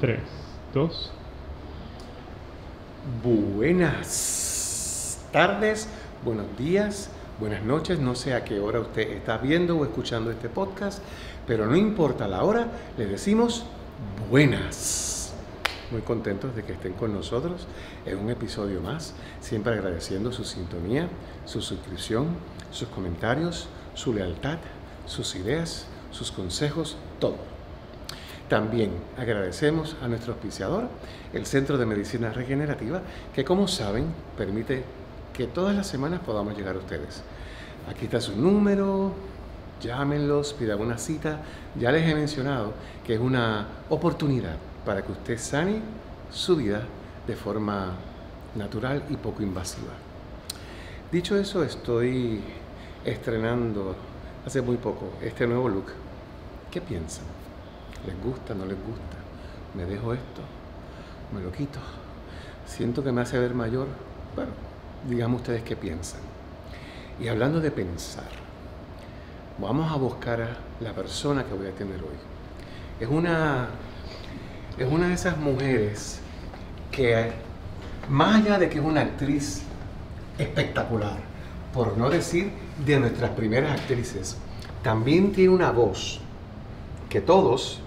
tres, dos Buenas tardes, buenos días, buenas noches. No sé a qué hora usted está viendo o escuchando este podcast, pero no importa la hora, le decimos buenas. Muy contentos de que estén con nosotros en un episodio más, siempre agradeciendo su sintonía, su suscripción, sus comentarios, su lealtad, sus ideas, sus consejos, todo también agradecemos a nuestro auspiciador, el Centro de Medicina Regenerativa, que como saben permite que todas las semanas podamos llegar a ustedes. Aquí está su número, llámenlos, pidan una cita. Ya les he mencionado que es una oportunidad para que usted sane su vida de forma natural y poco invasiva. Dicho eso, estoy estrenando hace muy poco este nuevo look. ¿Qué piensan? les gusta, no les gusta, me dejo esto, me lo quito, siento que me hace ver mayor, bueno, digamos ustedes qué piensan. Y hablando de pensar, vamos a buscar a la persona que voy a tener hoy. Es una, es una de esas mujeres que, más allá de que es una actriz espectacular, por no decir de nuestras primeras actrices, también tiene una voz que todos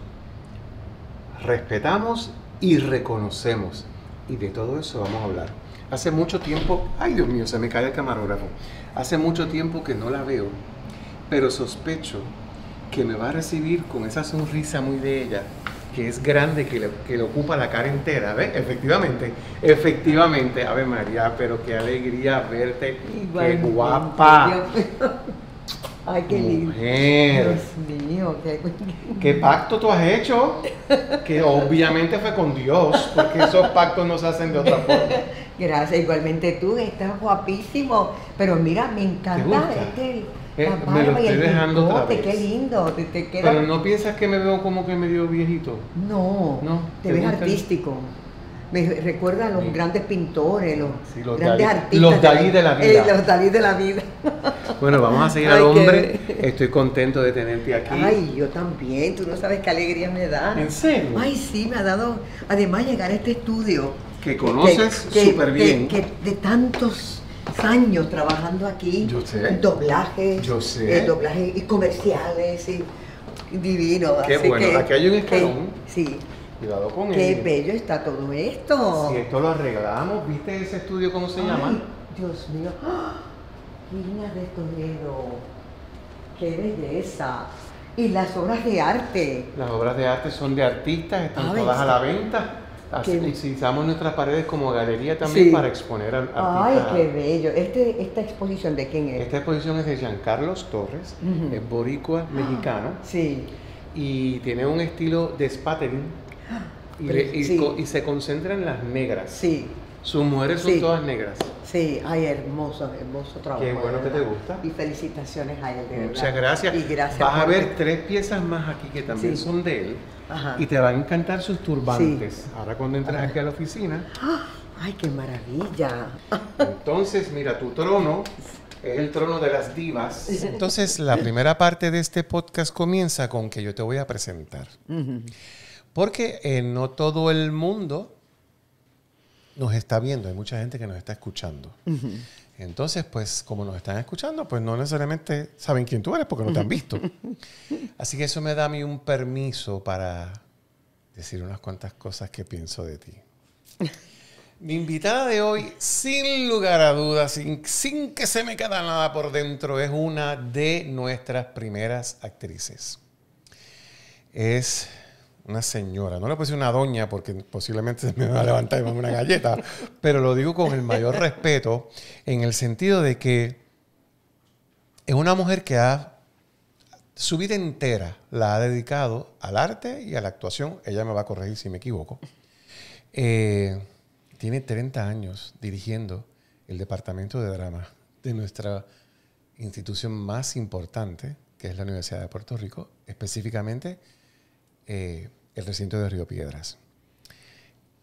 respetamos y reconocemos. Y de todo eso vamos a hablar. Hace mucho tiempo, ay Dios mío, se me cae el camarógrafo. Hace mucho tiempo que no la veo, pero sospecho que me va a recibir con esa sonrisa muy de ella, que es grande, que le, que ocupa la cara entera. ¿Ves? Efectivamente, efectivamente. Ave María, pero qué alegría verte. qué guapa. Ay, qué lindo. Dios mío, qué... pacto tú has hecho? Que obviamente fue con Dios, porque esos pactos no se hacen de otra forma. Gracias, igualmente tú, estás guapísimo. Pero mira, me encanta este. Eh, me lo estoy dejando Te qué lindo. Pero no piensas que me veo como que medio viejito. No, no. Te, ves artístico me recuerda a los grandes pintores, los, grandes artistas. Los Dalí de la eh, vida. los Dalí de la vida. Bueno, vamos a seguir al hombre. Estoy contento de tenerte aquí. Ay, yo también. Tú no sabes qué alegría me da. ¿En serio? Ay, sí, me ha dado. Además, llegar a este estudio. Que conoces súper bien. Que, de tantos años trabajando aquí. Yo sé. Doblajes. Yo sé. Eh, doblajes y comerciales y divino. Qué bueno, aquí hay un escalón. sí. Cuidado con Qué bello está todo esto. Si esto lo arreglamos, ¿viste ese estudio cómo se Ay, llama? Dios mío. ¡Ah! ¡Qué de dedos, Qué belleza. Y las obras de arte. Las obras de arte son de artistas, están ah, todas a la venta. Así, utilizamos nuestras paredes como galería también para exponer al artista. Ay, qué bello. Este, ¿Esta exposición de quién es? Esta exposición es de Giancarlos Torres, es boricua mexicano. Sí. Y tiene un estilo de spattering, y, se concentra en las negras. Sí. Sus mujeres son todas negras. Sí, ay, hermoso, hermoso trabajo. Qué bueno que te gusta. Y felicitaciones a él, de Muchas gracias. Y gracias. Vas a ver tres piezas más aquí que también son de él. Y te van a encantar sus turbantes. Ahora cuando entras aquí a la oficina. ¡Ah! ¡Ay, qué maravilla! Entonces, mira, tu trono es el trono de las divas. Entonces, la primera parte de este podcast comienza con que yo te voy a presentar. Porque eh, no todo el mundo nos está viendo, hay mucha gente que nos está escuchando. Entonces, pues como nos están escuchando, pues no necesariamente saben quién tú eres porque no te han visto. Así que eso me da a mí un permiso para decir unas cuantas cosas que pienso de ti. Mi invitada de hoy, sin lugar a dudas, sin, que se me queda nada por dentro, es una de nuestras primeras actrices. Es una señora, no le decir una doña porque posiblemente me va a levantar y me una galleta, pero lo digo con el mayor respeto en el sentido de que es una mujer que ha, su vida entera la ha dedicado al arte y a la actuación, ella me va a corregir si me equivoco, eh, tiene 30 años dirigiendo el departamento de drama de nuestra institución más importante, que es la Universidad de Puerto Rico, específicamente eh, el recinto de Río Piedras.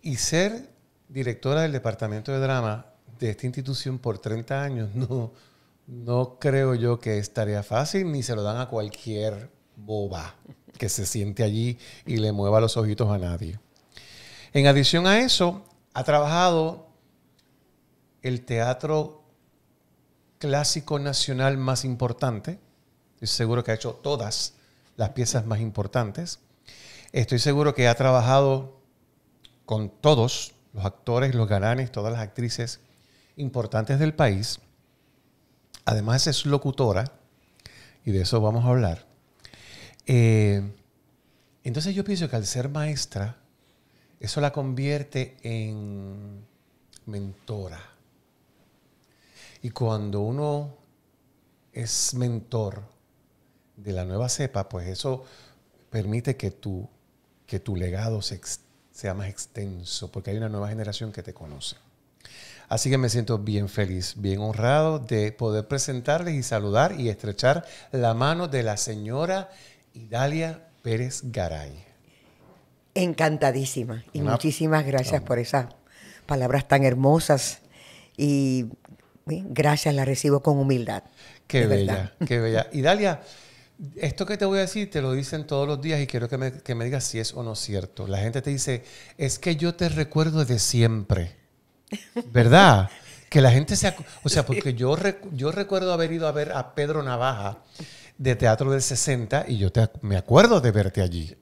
Y ser directora del Departamento de Drama de esta institución por 30 años no, no creo yo que es tarea fácil ni se lo dan a cualquier boba que se siente allí y le mueva los ojitos a nadie. En adición a eso, ha trabajado el teatro clásico nacional más importante. seguro que ha hecho todas las piezas más importantes. Estoy seguro que ha trabajado con todos los actores, los gananes, todas las actrices importantes del país. Además es locutora, y de eso vamos a hablar. Eh, entonces yo pienso que al ser maestra, eso la convierte en mentora. Y cuando uno es mentor de la nueva cepa, pues eso permite que tu que tu legado sea más extenso, porque hay una nueva generación que te conoce. Así que me siento bien feliz, bien honrado de poder presentarles y saludar y estrechar la mano de la señora Idalia Pérez Garay. Encantadísima y muchísimas gracias por esas palabras tan hermosas y gracias, la recibo con humildad. Qué bella, qué bella. Idalia, esto que te voy a decir te lo dicen todos los días y quiero que me, digas si es o no cierto. La gente te dice, es que yo te recuerdo de siempre. ¿Verdad? que la gente se... O sea, porque yo, yo recuerdo haber ido a ver a Pedro Navaja de Teatro del 60 y yo me acuerdo de verte allí.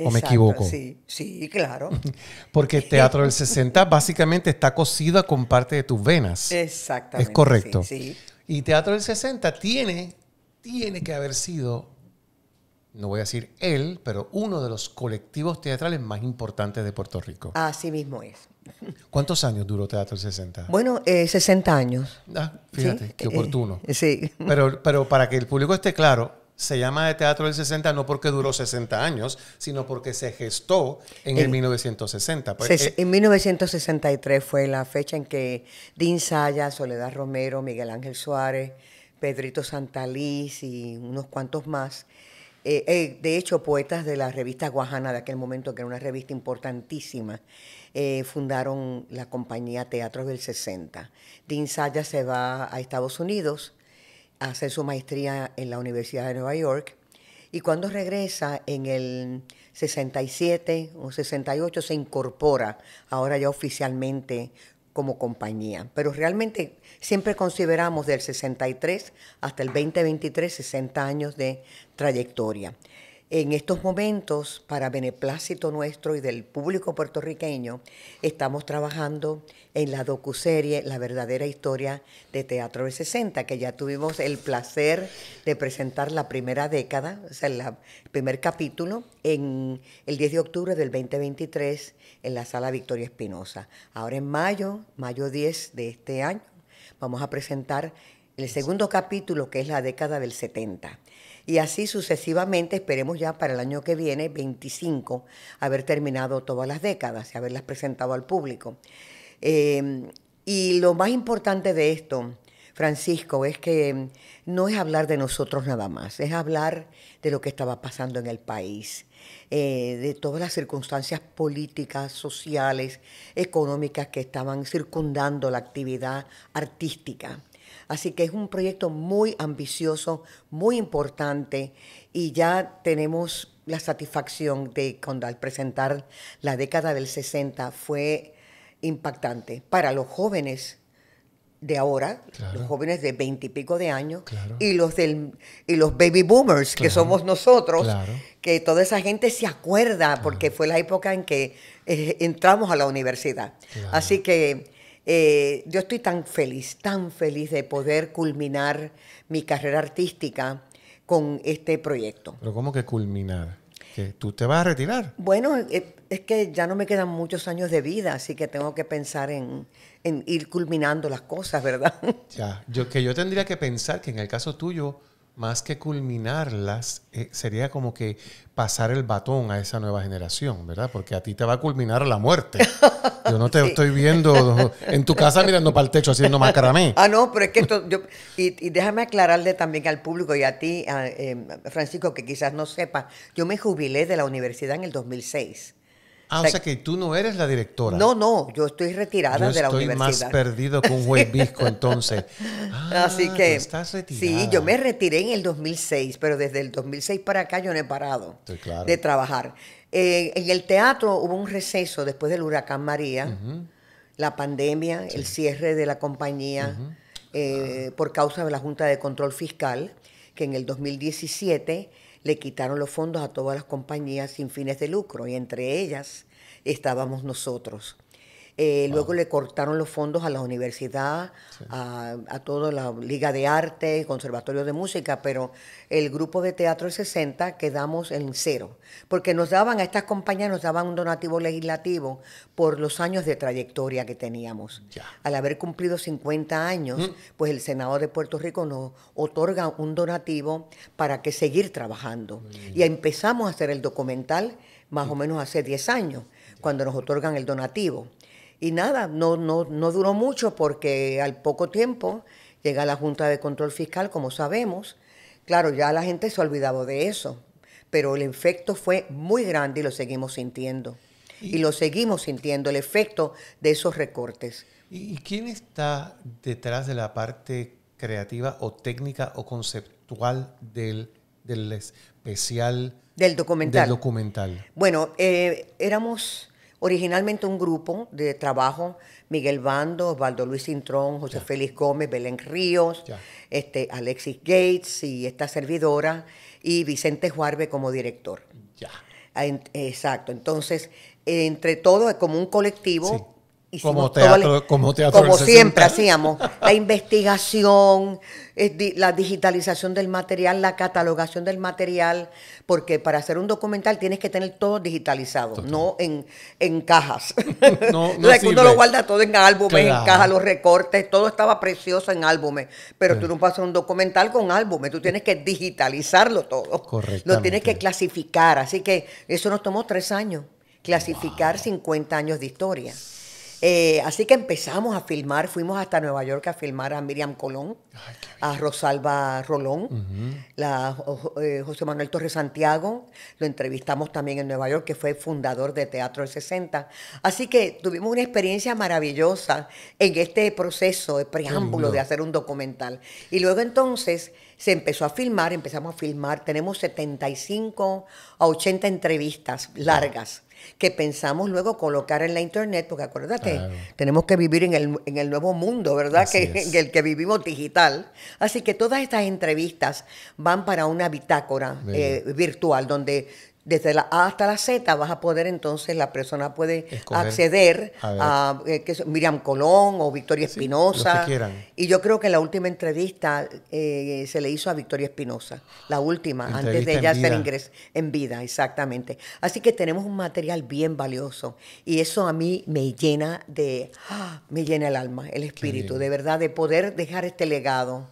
¿O me equivoco? Sí, sí, claro. Porque Teatro del 60 básicamente está cosida con parte de tus venas. Exactamente. Es correcto. sí. Y Teatro del 60 tiene tiene que haber sido, no voy a decir él, pero uno de los colectivos teatrales más importantes de Puerto Rico. Así mismo es. ¿Cuántos años duró Teatro del 60? Bueno, 60 eh, años. Ah, fíjate, qué eh, oportuno. Eh, sí. Pero, pero para que el público esté claro, se llama de Teatro del 60 no porque duró 60 años, sino porque se gestó en el, 1960. en 1963 pues, fue la fecha en que Dean Saya, Soledad Romero, Miguel Ángel Suárez, Pedrito Santalís y unos cuantos más. Eh, eh, de hecho, poetas de la revista Guajana de aquel momento, que era una revista importantísima, eh, fundaron la compañía Teatros del 60. Dean Saya se va a Estados Unidos a hacer su maestría en la Universidad de Nueva York y cuando regresa en el 67 o 68 se incorpora ahora ya oficialmente como compañía. Pero realmente siempre consideramos del 63 hasta el 2023 60 años de trayectoria. En estos momentos, para beneplácito nuestro y del público puertorriqueño, estamos trabajando en la docuserie La verdadera historia de Teatro del 60, que ya tuvimos el placer de presentar la primera década, o sea, el primer capítulo, en el 10 de octubre del 2023 en la Sala Victoria Espinosa. Ahora en mayo, mayo 10 de este año, vamos a presentar el segundo capítulo, que es la década del 70. Y así sucesivamente, esperemos ya para el año que viene, 25, haber terminado todas las décadas y haberlas presentado al público. Em, y lo más importante de esto, Francisco, es que no es hablar de nosotros nada más, es hablar de lo que estaba pasando en el país, eh, de todas las circunstancias políticas, sociales, económicas que estaban circundando la actividad artística. Así que es un proyecto muy ambicioso, muy importante y ya tenemos la satisfacción de cuando al presentar la década del 60 fue impactante para los jóvenes de ahora, los jóvenes de pico de años, y los del y los baby boomers, que somos nosotros, que toda esa gente se acuerda, porque fue la época en que eh, entramos a la universidad. Así que eh, yo estoy tan feliz, tan feliz de poder culminar mi carrera artística con este proyecto. Pero ¿cómo que culminar? ¿Que ¿Tú te vas a retirar? Bueno, eh, es que ya no me quedan muchos años de vida, así que tengo que pensar en, en ir culminando las cosas, ¿verdad? Ya, yo, que yo tendría que pensar que en el caso tuyo más que culminarlas, eh, sería como que pasar el batón a esa nueva generación, ¿verdad? Porque a ti te va a culminar la muerte. Yo no te estoy viendo en tu casa mirando para el techo haciendo macramé. Ah, no, pero es que esto, yo, y, déjame aclararle también al público y a ti, em, Francisco, que quizás no sepa, yo me jubilé de la universidad en el 2006. Ah, o sea, que tú no eres la directora. No, no, yo estoy retirada de la universidad. Estoy más perdido que un buen entonces. Ah, Así que. estás retirada. Sí, yo me retiré en el 2006, pero desde el 2006 para acá yo no he parado de trabajar. Eh, en el teatro hubo un receso después del huracán María, la pandemia, el cierre de la compañía eh, por causa de la Junta de Control Fiscal, que en el 2017 le quitaron los fondos a todas las compañías sin fines de lucro y entre ellas estábamos nosotros. Eh, luego le cortaron los fondos a la universidad, a, toda la Liga de Arte, Conservatorio de Música, pero el grupo de Teatro 60 quedamos en cero, porque nos daban, a estas compañías nos daban un donativo legislativo por los años de trayectoria que teníamos. Al haber cumplido 50 años, mm. pues el Senado de Puerto Rico nos otorga un donativo para que seguir trabajando. Y empezamos a hacer el documental más o mm. menos hace 10 años, cuando nos otorgan el donativo. Y nada, no, no, duró mucho porque al poco tiempo llega la Junta de Control Fiscal, como sabemos. Claro, ya la gente se ha olvidado de eso, pero el efecto fue muy grande y lo seguimos sintiendo. Y, lo seguimos sintiendo, el efecto de esos recortes. ¿Y quién está detrás de la parte creativa o técnica o conceptual del, especial? Del documental. documental. Bueno, eh, éramos originalmente un grupo de trabajo, Miguel Bando, Osvaldo Luis Cintrón, José Félix Gómez, Belén Ríos, este, Alexis Gates y esta servidora, y Vicente Juarbe como director. Ya. Exacto, entonces, entre todos, como un colectivo, como teatro, como siempre hacíamos, la investigación, eh, la digitalización del material, la catalogación del material, porque para hacer un documental tienes que tener todo digitalizado, no en, cajas. uno lo guarda todo en álbumes, en cajas, los recortes, todo estaba precioso en álbumes, pero tú no puedes hacer un documental con álbumes, tú tienes que digitalizarlo todo. Lo tienes que clasificar, así que eso nos tomó tres años, clasificar 50 años de historia. Eh, así que empezamos a filmar, fuimos hasta Nueva York a filmar a Miriam Colón, a Rosalba Rolón, la, eh, José Manuel Torres Santiago, lo entrevistamos también en Nueva York, que fue fundador de Teatro del 60. Así que tuvimos una experiencia maravillosa en este proceso, el preámbulo de hacer un documental. Y luego entonces se empezó a filmar, empezamos a filmar, tenemos 75 a 80 entrevistas largas. que pensamos luego colocar en la internet, porque acuérdate, tenemos que vivir en el, nuevo mundo, ¿verdad? que, En el que vivimos digital. Así que todas estas entrevistas van para una bitácora eh, virtual donde desde la A hasta la Z vas a poder entonces, la persona puede acceder a, eh, que Miriam Colón o Victoria Espinosa. Y yo creo que la última entrevista eh, se le hizo a Victoria Espinosa, la última, antes de ella ser ingres en vida, exactamente. Así que tenemos un material bien valioso y eso a mí me llena de, ¡ah! me llena el alma, el espíritu, de verdad, de poder dejar este legado,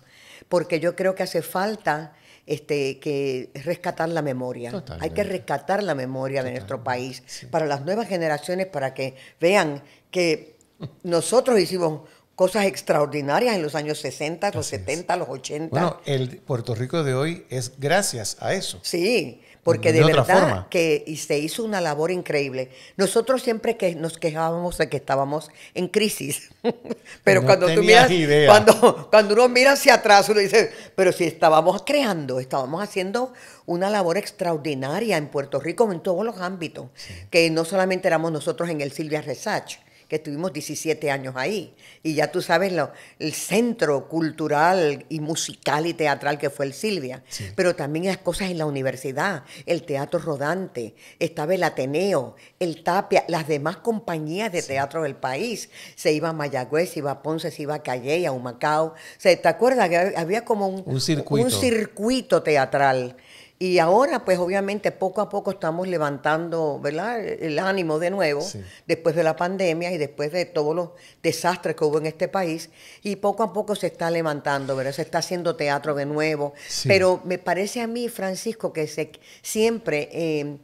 porque yo creo que hace falta este, que rescatar la memoria. Hay que rescatar la memoria de nuestro país para las nuevas generaciones, para que vean que nosotros hicimos cosas extraordinarias en los años 60, los 70, los 80. Bueno, el Puerto Rico de hoy es gracias a eso. Sí, porque de, verdad que y se hizo una labor increíble. Nosotros siempre que nos quejábamos de que estábamos en crisis, pero cuando miras, cuando cuando uno mira hacia atrás uno dice, pero si estábamos creando, estábamos haciendo una labor extraordinaria en Puerto Rico en todos los ámbitos, que no solamente éramos nosotros en el Silvia Resach, que estuvimos 17 años ahí. Y ya tú sabes lo, el centro cultural y musical y teatral que fue el Silvia. Pero también las cosas en la universidad, el teatro rodante, estaba el Ateneo, el Tapia, las demás compañías de teatro del país. Se iba a Mayagüez, se iba a Ponce, se iba a Calle, a Humacao. O sea, ¿Te acuerdas que había como un circuito teatral? Y ahora, pues obviamente, poco a poco estamos levantando ¿verdad? el ánimo de nuevo, después de la pandemia y después de todos los desastres que hubo en este país. Y poco a poco se está levantando, ¿verdad? Se está haciendo teatro de nuevo. Pero me parece a mí, Francisco, que se, siempre eh,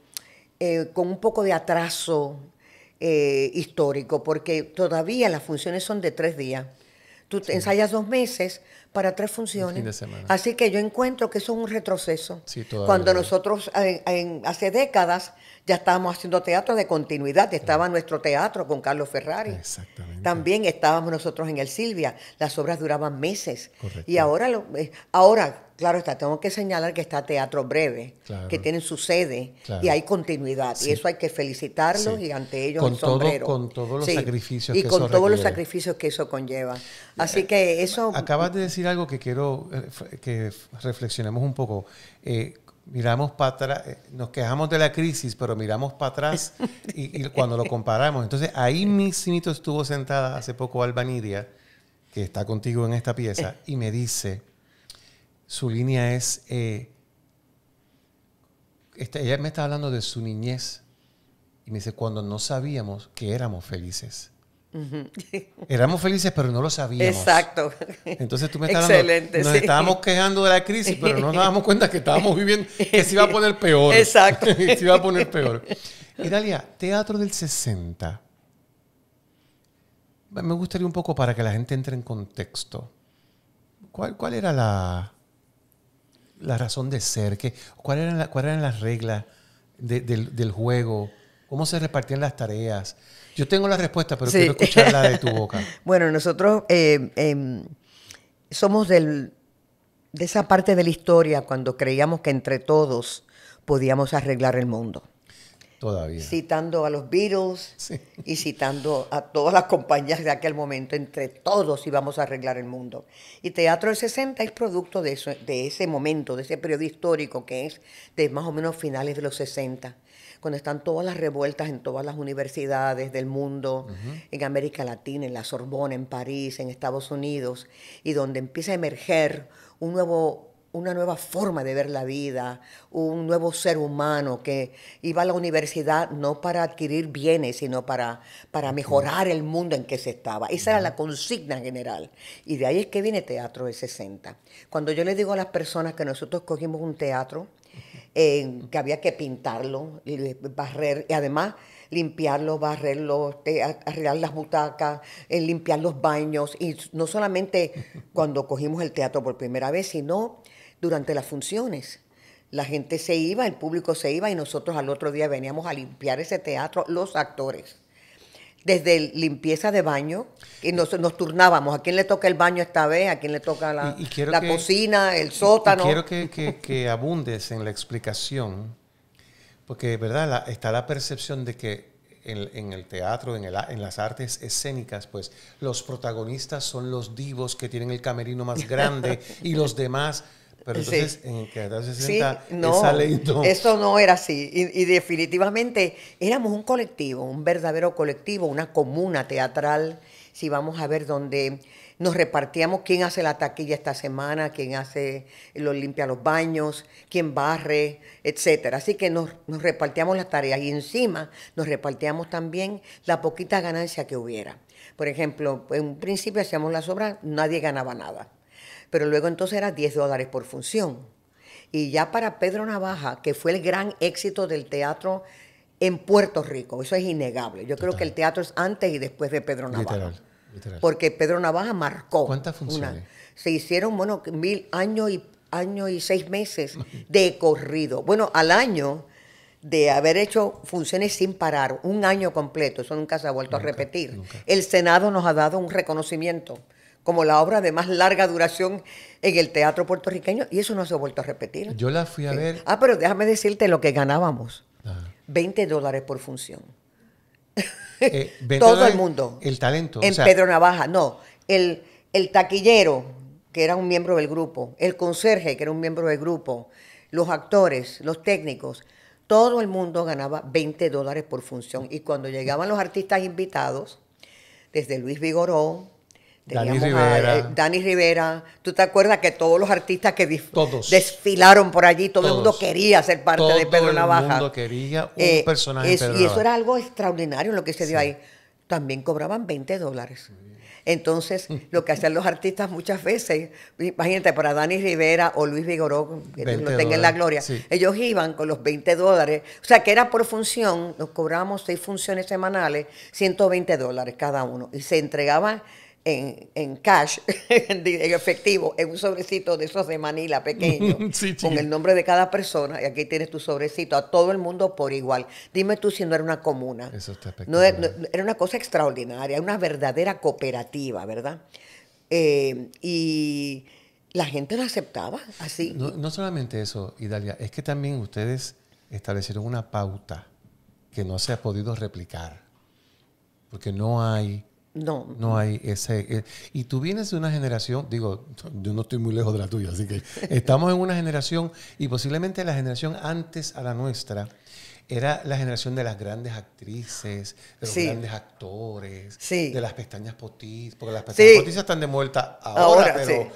eh, con un poco de atraso eh, histórico, porque todavía las funciones son de tres días. Tú ensayas dos meses, para tres funciones. Así que yo encuentro que eso es un retroceso. Sí, Cuando nosotros hace décadas ya estábamos haciendo teatro de continuidad, estaba nuestro teatro con Carlos Ferrari. Exactamente. También estábamos nosotros en el Silvia, las obras duraban meses. Y ahora, lo, eh, ahora, claro está, tengo que señalar que está Teatro Breve, que tienen su sede y hay continuidad. Y eso hay que felicitarlos y ante ellos con el sombrero. con todos los sacrificios y con todos los sacrificios que eso conlleva. Eh, Así que eso... Acabas de decir algo que quiero eh, que reflexionemos un poco miramos para atrás, eh, nos quejamos de la crisis, pero miramos para atrás y, cuando lo comparamos. Entonces, ahí mi mismito estuvo sentada hace poco Albanidia, que está contigo en esta pieza, y me dice, su línea es, eh, ella me está hablando de su niñez, y me dice, cuando no sabíamos que éramos felices. Éramos felices, pero no lo sabíamos. Exacto. Entonces tú me estás Nos estábamos quejando de la crisis, pero no nos dábamos cuenta que estábamos viviendo, que se iba a poner peor. Exacto. se iba a poner peor. Italia, teatro del 60. Me gustaría un poco para que la gente entre en contexto. ¿Cuál, cuál era la, la razón de ser? cuál, eran la, ¿Cuáles eran las reglas del, del juego? ¿Cómo se repartían las tareas? Yo tengo la respuesta, pero quiero escucharla de tu boca. bueno, nosotros eh, em, somos de esa parte de la historia cuando creíamos que entre todos podíamos arreglar el mundo. Todavía. Citando a los Beatles y citando a todas las compañías de aquel momento, entre todos íbamos a arreglar el mundo. Y Teatro del 60 es producto de, de ese momento, de ese periodo histórico que es de más o menos finales de los 60 cuando están todas las revueltas en todas las universidades del mundo, en América Latina, en la Sorbona, en París, en Estados Unidos, y donde empieza a emerger un nuevo una nueva forma de ver la vida, un nuevo ser humano que iba a la universidad no para adquirir bienes, sino para, para mejorar el mundo en que se estaba. Esa era la consigna general. Y de ahí es que viene Teatro de 60. Cuando yo le digo a las personas que nosotros cogimos un teatro que había que pintarlo, barrer, y además limpiarlo, barrerlo, arreglar las butacas, eh, limpiar los baños, y no solamente cuando cogimos el teatro por primera vez, sino durante las funciones. La gente se iba, el público se iba y nosotros al otro día veníamos a limpiar ese teatro, los actores desde limpieza de baño, y nos, nos turnábamos, a quién le toca el baño esta vez, a quién le toca la, cocina, el sótano. Y quiero que, abundes en la explicación, porque verdad está la percepción de que en, el teatro, en, en, las artes escénicas, pues los protagonistas son los divos que tienen el camerino más grande y los demás pero entonces en no, Eso no era así. Y, definitivamente éramos un colectivo, un verdadero colectivo, una comuna teatral, si vamos a ver donde nos repartíamos quién hace la taquilla esta semana, quién hace lo limpia los baños, quién barre, etcétera. Así que nos, nos repartíamos las tareas y encima nos repartíamos también la poquita ganancia que hubiera. Por ejemplo, en un principio hacíamos las obras, nadie ganaba nada pero luego entonces era 10 dólares por función. Y ya para Pedro Navaja, que fue el gran éxito del teatro en Puerto Rico, eso es innegable. Yo creo que el teatro es antes y después de Pedro Navaja. Porque Pedro Navaja marcó. ¿Cuántas funciones? se hicieron, bueno, mil años y, año y seis meses de corrido. Bueno, al año de haber hecho funciones sin parar, un año completo, eso nunca se ha vuelto a repetir. El Senado nos ha dado un reconocimiento como la obra de más larga duración en el teatro puertorriqueño y eso no se ha vuelto a repetir. Yo la fui a ver. Ah, pero déjame decirte lo que ganábamos. 20 ah. dólares por función. Eh, todo el mundo. El talento. En Pedro Navaja, no. El, el taquillero, que era un miembro del grupo, el conserje, que era un miembro del grupo, los actores, los técnicos, todo el mundo ganaba 20 dólares por función. Y cuando llegaban los artistas invitados, desde Luis Vigoró, Dani Rivera. Eh, Dani Rivera. ¿Tú te acuerdas que todos los artistas que desfilaron por allí, todo el mundo quería ser parte de Pedro Navaja? Todo el mundo quería un eh, personaje Y eso era algo extraordinario lo que se dio ahí. También cobraban 20 dólares. Entonces, lo que hacían los artistas muchas veces, imagínate, para Dani Rivera o Luis Vigoró, que no tengan la gloria, ellos iban con los 20 dólares. O sea, que era por función, nos cobrábamos seis funciones semanales, 120 dólares cada uno. Y se entregaban en, cash, en, efectivo, en un sobrecito de esos de Manila pequeño, con el nombre de cada persona, y aquí tienes tu sobrecito, a todo el mundo por igual. Dime tú si no era una comuna. Eso está no, era una cosa extraordinaria, una verdadera cooperativa, ¿verdad? Eh, y la gente lo aceptaba así. No, no, solamente eso, Idalia, es que también ustedes establecieron una pauta que no se ha podido replicar, porque no hay no. No hay ese... Eh, y tú vienes de una generación, digo, yo no estoy muy lejos de la tuya, así que estamos en una generación y posiblemente la generación antes a la nuestra era la generación de las grandes actrices, de los grandes actores, de las pestañas potis, porque las pestañas están de muerta ahora, pero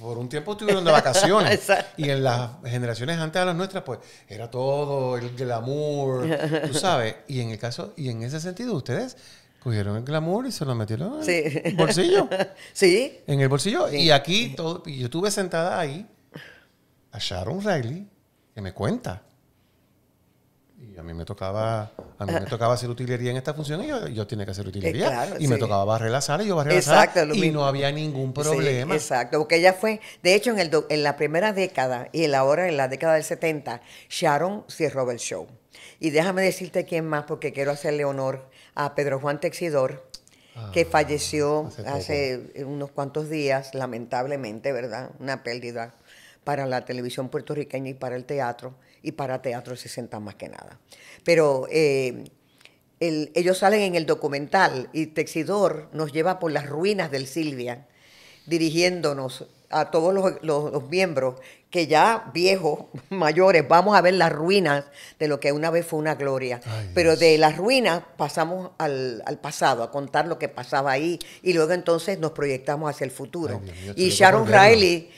por un tiempo estuvieron de vacaciones. y en las generaciones antes a las nuestras, pues era todo el glamour, tú sabes. Y en el caso, y en ese sentido, ustedes Cogieron el glamour y se lo metieron en el bolsillo. sí. En el bolsillo. Y aquí, yo estuve sentada ahí a Sharon Riley que me cuenta. Y a mí me tocaba, a mí me tocaba hacer utilería en esta función y yo, yo tenía que hacer eh, utilería. y me tocaba barrer la sala y yo barrer la sala. y no había ningún problema. exacto, porque ella fue, de hecho, en, el, en la primera década y ahora en la década del 70, Sharon cerró el show. Y déjame decirte quién más, porque quiero hacerle honor a Pedro Juan Texidor, que ah, falleció hace, eh, unos cuantos días, lamentablemente, ¿verdad? Una pérdida para la televisión puertorriqueña y para el teatro, y para Teatro 60 más que nada. Pero eh, ellos salen en el documental y Texidor nos lleva por las ruinas del Silvia, dirigiéndonos a todos los, miembros que ya viejos, mayores, vamos a ver las ruinas de lo que una vez fue una gloria. Pero de las ruinas pasamos al, pasado, a contar lo que pasaba ahí y luego entonces nos proyectamos hacia el futuro. y Sharon Riley,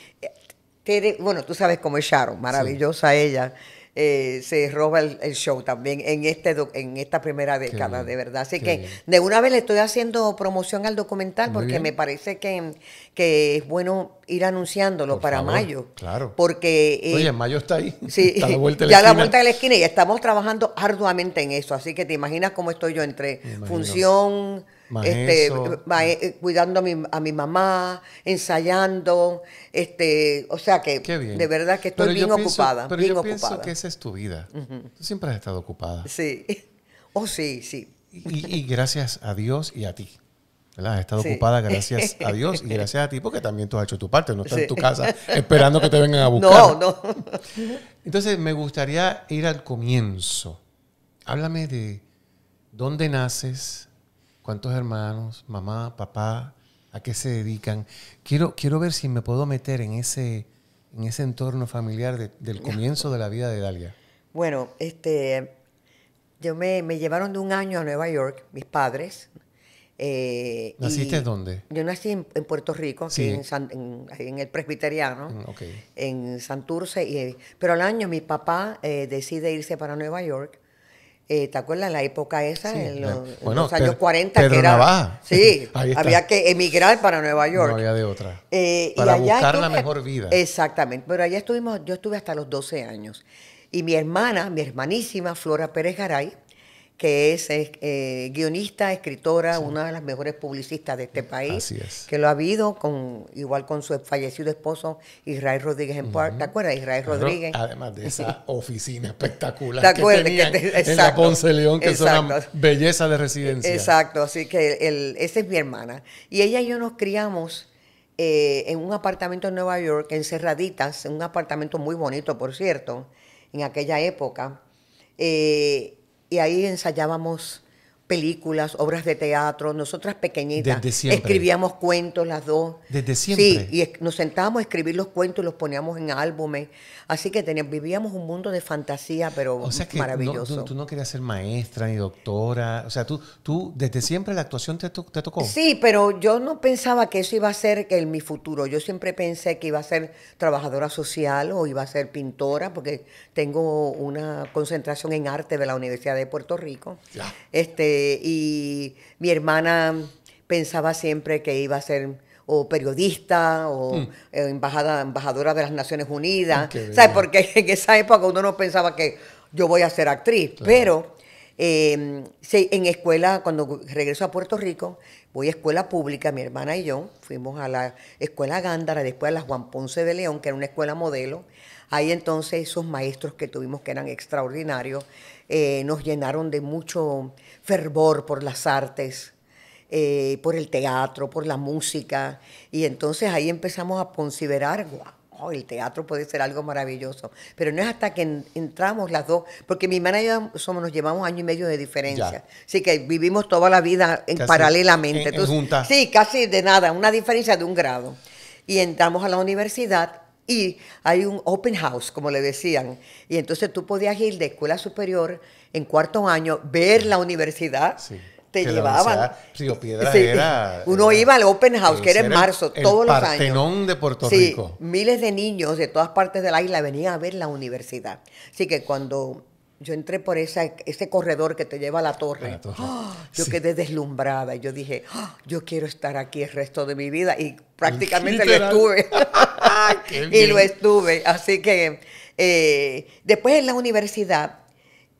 eh, bueno, tú sabes cómo es Sharon, maravillosa ella eh, se roba el, show también en, este, en esta primera década, de verdad. Así que de una vez le estoy haciendo promoción al documental porque me parece que, que es bueno ir anunciándolo para mayo. Claro. Porque. Eh, Oye, en mayo está ahí. Sí, vuelta a la vuelta de la esquina y estamos trabajando arduamente en eso. Así que te imaginas cómo estoy yo entre función este, eh, eh, cuidando a mi, mamá, ensayando, este, o sea que de verdad que estoy bien ocupada. bien yo ocupada. pienso que esa es tu vida. Tú siempre has estado ocupada. Sí. Oh, sí, sí. Y, gracias a Dios y a ti. ¿verdad? Has estado ocupada gracias a Dios y gracias a ti porque también tú has hecho tu parte, no estás en tu casa esperando que te vengan a buscar. No, no. Entonces me gustaría ir al comienzo. Háblame de dónde naces, cuántos hermanos, mamá, papá, a qué se dedican. Quiero, quiero ver si me puedo meter en ese, en ese entorno familiar del comienzo de la vida de Dalia. Bueno, este, yo me, me, llevaron de un año a Nueva York, mis padres. Eh, ¿Naciste dónde? Yo nací en, Puerto Rico, en, el presbiteriano, mm, en Santurce, y, pero al año mi papá eh, decide irse para Nueva York eh, ¿Te acuerdas la época esa, en, los, años 40? que era, Sí, había que emigrar para Nueva York. No había de otra. Eh, para buscar la mejor vida. Exactamente, pero allá estuvimos, yo estuve hasta los 12 años. Y mi hermana, mi hermanísima Flora Pérez Garay, que es eh, guionista, escritora, una de las mejores publicistas de este país, Así es. que lo ha habido con igual con su fallecido esposo Israel Rodríguez en uh ¿te acuerdas? Israel Rodríguez. Además de esa oficina espectacular ¿Te que en la Ponce León, que es una belleza de residencia. Exacto, así que esa es mi hermana. Y ella y yo nos criamos eh, en un apartamento en Nueva York, en un apartamento muy bonito, por cierto, en aquella época. Eh, y ahí ensayábamos películas, obras de teatro, nosotras pequeñitas. Escribíamos cuentos las dos. Desde siempre. Sí, y nos sentábamos a escribir los cuentos, los poníamos en álbumes. Así que teníamos, vivíamos un mundo de fantasía, pero o sea maravilloso. tú, no querías ser maestra ni doctora. O sea, tú, tú desde siempre la actuación te, te tocó. Sí, pero yo no pensaba que eso iba a ser que mi futuro. Yo siempre pensé que iba a ser trabajadora social o iba a ser pintora, porque tengo una concentración en arte de la Universidad de Puerto Rico. Este, y mi hermana pensaba siempre que iba a ser o periodista o hmm. eh, embajada, embajadora de las Naciones Unidas, ¿sabes? Porque en esa época uno no pensaba que yo voy a ser actriz, pero em, en escuela, cuando regreso a Puerto Rico, voy a escuela pública, mi hermana y yo, fuimos a la escuela Gándara, después a la Juan Ponce de León, que era una escuela modelo. Ahí entonces esos maestros que tuvimos que eran extraordinarios, eh, nos llenaron de mucho fervor por las artes, eh, por el teatro, por la música. Y entonces ahí empezamos a considerar, wow, el teatro puede ser algo maravilloso. Pero no es hasta que entramos las dos, porque mi hermana y yo somos, nos llevamos año y medio de diferencia. Así que vivimos toda la vida en paralelamente. entonces, Sí, casi de nada, una diferencia de un grado. Y entramos a la universidad y hay un open house, como le decían. Y entonces tú podías ir de escuela superior en cuarto año, ver la universidad. Sí llevaban. Uno iba al Open House, que era en marzo, todos los años. Miles de niños de todas partes de la isla venían a ver la universidad. Así que cuando yo entré por ese corredor que te lleva a la torre. ¡ah! yo quedé deslumbrada. Yo dije, ¡ah! yo quiero estar aquí el resto de mi vida. Y prácticamente lo estuve. y lo estuve. Así que eh, después en la universidad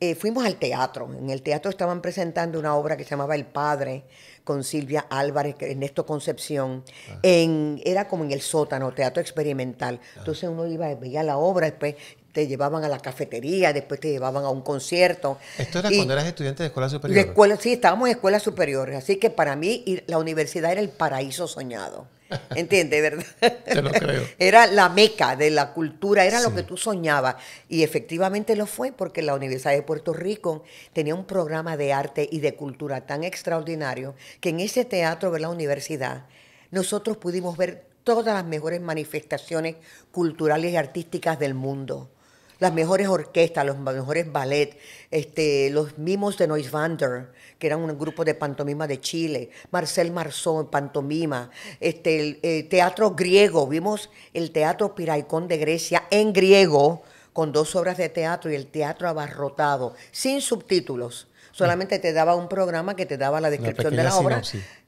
eh, fuimos al teatro. En el teatro estaban presentando una obra que se llamaba El Padre, con Silvia Álvarez, Ernesto Concepción. Ah. En, era como en el sótano, teatro experimental. Ah. Entonces uno iba, veía la obra, después te llevaban a la cafetería, después te llevaban a un concierto. Esto era cuando eras estudiante de escuela superior. sí, estábamos en escuelas superiores, Así que para mí la universidad era el paraíso soñado. ¿Entiendes, verdad? Era la meca de la cultura, era lo que tú soñabas. Y efectivamente lo fue, porque la Universidad de Puerto Rico tenía un programa de arte y de cultura tan extraordinario que en ese teatro de la universidad nosotros pudimos ver todas las mejores manifestaciones culturales y artísticas del mundo las mejores orquestas, los mejores ballet, este, los mimos de Vander, que eran un grupo de pantomima de Chile, Marcel Marzón, pantomima, este, el, eh, teatro griego, vimos el teatro Piraicón de Grecia en griego, con dos obras de teatro y el teatro abarrotado, sin subtítulos. Solamente te daba un programa que te daba la descripción de la obra.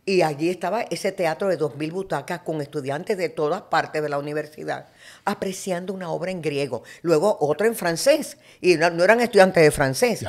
Y allí estaba ese teatro de 2.000 butacas con estudiantes de todas partes de la universidad apreciando una obra en griego, luego otra en francés, y no, eran estudiantes de francés.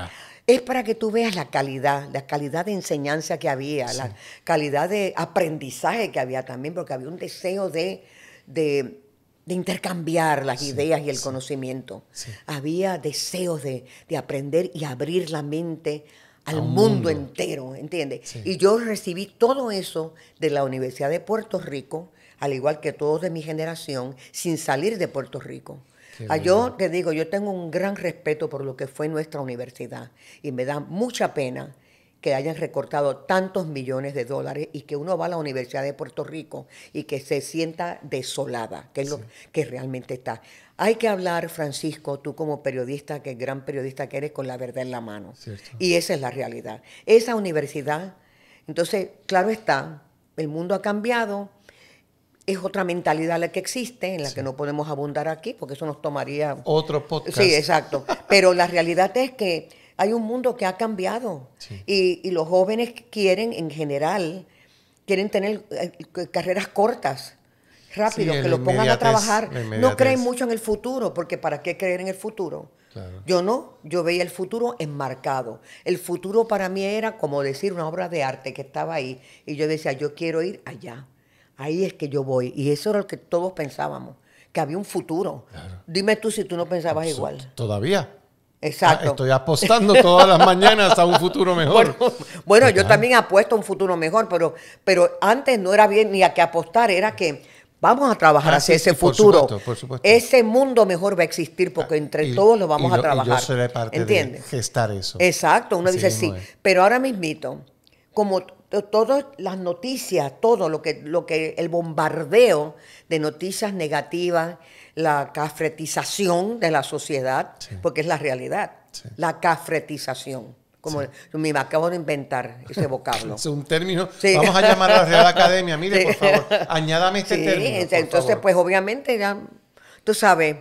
Es para que tú veas la calidad, la calidad de enseñanza que había, la calidad de aprendizaje que había también, porque había un deseo de, de, intercambiar las ideas y el conocimiento. Había deseos de, de aprender y abrir la mente al mundo. entero, ¿entiendes? Y yo recibí todo eso de la Universidad de Puerto Rico al igual que todos de mi generación, sin salir de Puerto Rico. Ah, yo te digo, yo tengo un gran respeto por lo que fue nuestra universidad y me da mucha pena que hayan recortado tantos millones de dólares y que uno va a la Universidad de Puerto Rico y que se sienta desolada, que es lo que realmente está. Hay que hablar, Francisco, tú como periodista, que gran periodista que eres, con la verdad en la mano. Y esa es la realidad. Esa universidad, entonces, claro está, el mundo ha cambiado, es otra mentalidad la que existe, en la que no podemos abundar aquí, porque eso nos tomaría... Otro podcast. Sí, exacto. Pero la realidad es que hay un mundo que ha cambiado y, los jóvenes quieren, en general, quieren tener eh, carreras cortas, rápido, que los pongan a trabajar. No creen mucho en el futuro, porque ¿para qué creer en el futuro? Yo no, yo veía el futuro enmarcado. El futuro para mí era como decir una obra de arte que estaba ahí y yo decía, yo quiero ir allá ahí es que yo voy. Y eso era lo que todos pensábamos, que había un futuro. Dime tú si tú no pensabas igual. Todavía. Exacto. Ah, estoy apostando todas las mañanas a un futuro mejor. Bueno, yo también apuesto a un futuro mejor, pero, pero antes no era bien ni a que apostar, era que vamos a trabajar ah, hacia ese futuro. Por supuesto, Ese mundo mejor va a existir porque ah, entre todos lo vamos a trabajar. Y yo seré gestar eso. Exacto, uno dice sí. Pero ahora mismito, como todas las noticias, todo lo que, lo que, el bombardeo de noticias negativas, la cafretización de la sociedad, porque es la realidad, la cafretización. Como me acabo de inventar ese vocablo. es un término. Vamos a llamar a la Real Academia. Mire, por favor, añádame este término. entonces, pues obviamente ya, tú sabes,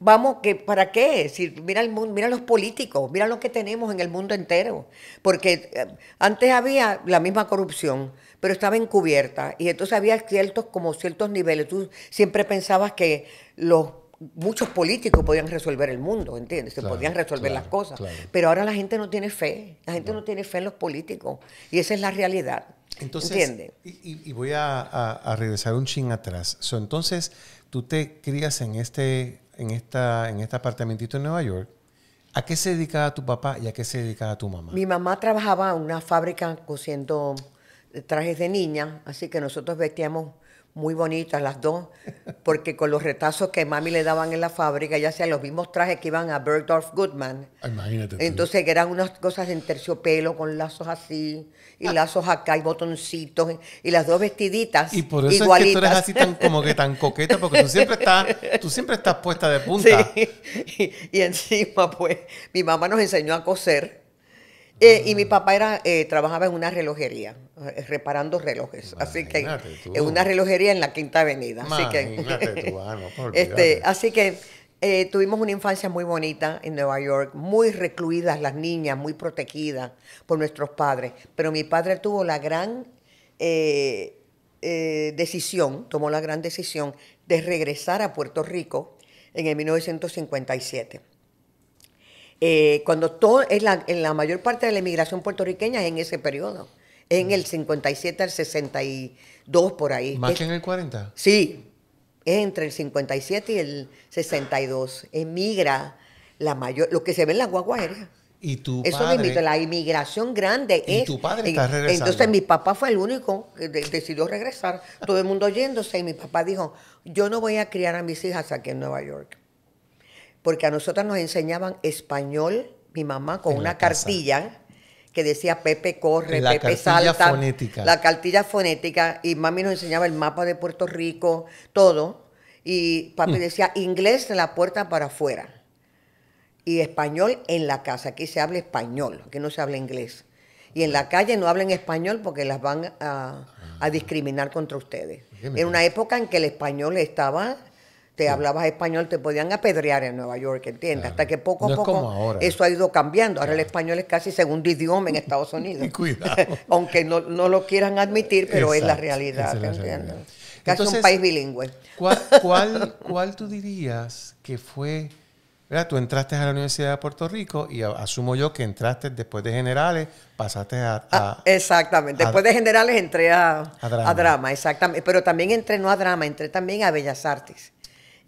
Vamos, que, ¿para qué? mira el mira los políticos, mira lo que tenemos en el mundo entero. Porque eh, antes había la misma corrupción, pero estaba encubierta. Y entonces había ciertos, como ciertos niveles. Tú siempre pensabas que los muchos políticos podían resolver el mundo, ¿entiendes? Se podían resolver las cosas. Pero ahora la gente no tiene fe, la gente no. tiene fe en los políticos. Y esa es la realidad. Entonces, ¿entiendes? Y, voy a, regresar un ching atrás. entonces, tú te crías en este en, esta, en este apartamentito en Nueva York, ¿a qué se dedicaba tu papá y a qué se dedicaba tu mamá? Mi mamá trabajaba en una fábrica cosiendo trajes de niña, así que nosotros vestíamos muy bonitas las dos, porque con los retazos que mami le daban en la fábrica, ya sean los mismos trajes que iban a Bergdorf Goodman. Ah, imagínate. Entonces, que eran unas cosas en terciopelo con lazos así, y ah. lazos acá, y botoncitos, y las dos vestiditas. Y por eso eres así tan, como que tan coqueta, porque tú siempre estás, tú siempre estás puesta de punta. y encima, pues, mi mamá nos enseñó a coser. Eh, y mi papá era, eh, trabajaba en una relojería, eh, reparando relojes. así que en una relojería en la Quinta Avenida. así que, ah, este, así que tuvimos una infancia muy bonita en Nueva York, muy recluidas las niñas, muy protegidas por nuestros padres. Pero mi padre tuvo la gran decisión, tomó la gran decisión de regresar a Puerto Rico en el 1957 eh, cuando todo, es la, en la, mayor parte de la inmigración puertorriqueña es en ese periodo, en mm. el 57 al 62 por ahí. ¿Más que en el 40? Sí, es entre el 57 y el 62. Emigra la mayor, lo que se ve en las guaguas Y tu Eso padre, la inmigración grande y tu padre está regresando. Entonces mi papá fue el único que decidió regresar, todo el mundo yéndose y mi papá dijo, yo no voy a criar a mis hijas aquí en Nueva York porque a nosotras nos enseñaban español, mi mamá, con una cartilla que decía Pepe corre, Pepe salta. Fonética. La cartilla fonética. Y mami nos enseñaba el mapa de Puerto Rico, todo. Y papi mm. decía inglés de la puerta para afuera. Y español en la casa. Aquí se habla español, aquí no se habla inglés. Y en la calle no hablen español porque las van a, a ah. discriminar contra ustedes. En una época en que el español estaba te hablabas español, te podían apedrear en Nueva York, ¿entiendes? Hasta que poco a poco eso ha ido cambiando. Ahora el español es casi segundo idioma en Estados Unidos. Cuidado. Aunque no, lo quieran admitir, pero es la realidad, ¿entiendes? Casi un país bilingüe. ¿cuál, tú dirías que fue... tú entraste a la Universidad de Puerto Rico y asumo yo que entraste después de generales, pasaste a... Ah, exactamente, después de generales entré a, drama. exactamente, pero también entré no a drama, entré también a Bellas Artes.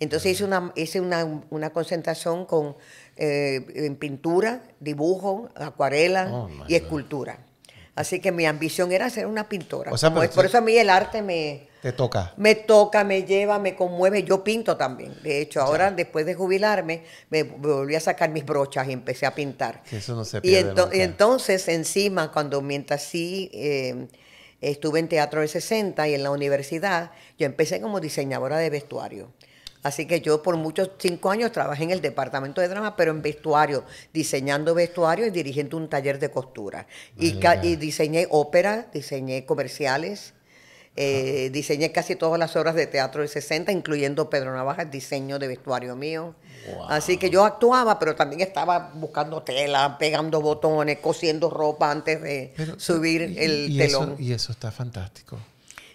Entonces hice una, una, concentración con, eh, en pintura, dibujo, acuarela oh, y escultura. Así que mi ambición era ser una pintora. por eso a mí el arte me... Te toca. Me toca, me lleva, me conmueve. Yo pinto también. De hecho, ahora después de jubilarme, me volví a sacar mis brochas y empecé a pintar. Eso no se pierde. Y, entonces, encima, cuando mientras sí eh, estuve en Teatro de 60 y en la universidad, yo empecé como diseñadora de vestuario. Así que yo por muchos cinco años trabajé en el departamento de drama, pero en vestuario, diseñando vestuario y dirigiendo un taller de costura. Y, diseñé ópera, diseñé comerciales, eh, diseñé casi todas las obras de teatro del 60, incluyendo Pedro el diseño de vestuario mío. Así que yo actuaba, pero también estaba buscando tela, pegando botones, cosiendo ropa antes de subir el telón. y eso está fantástico.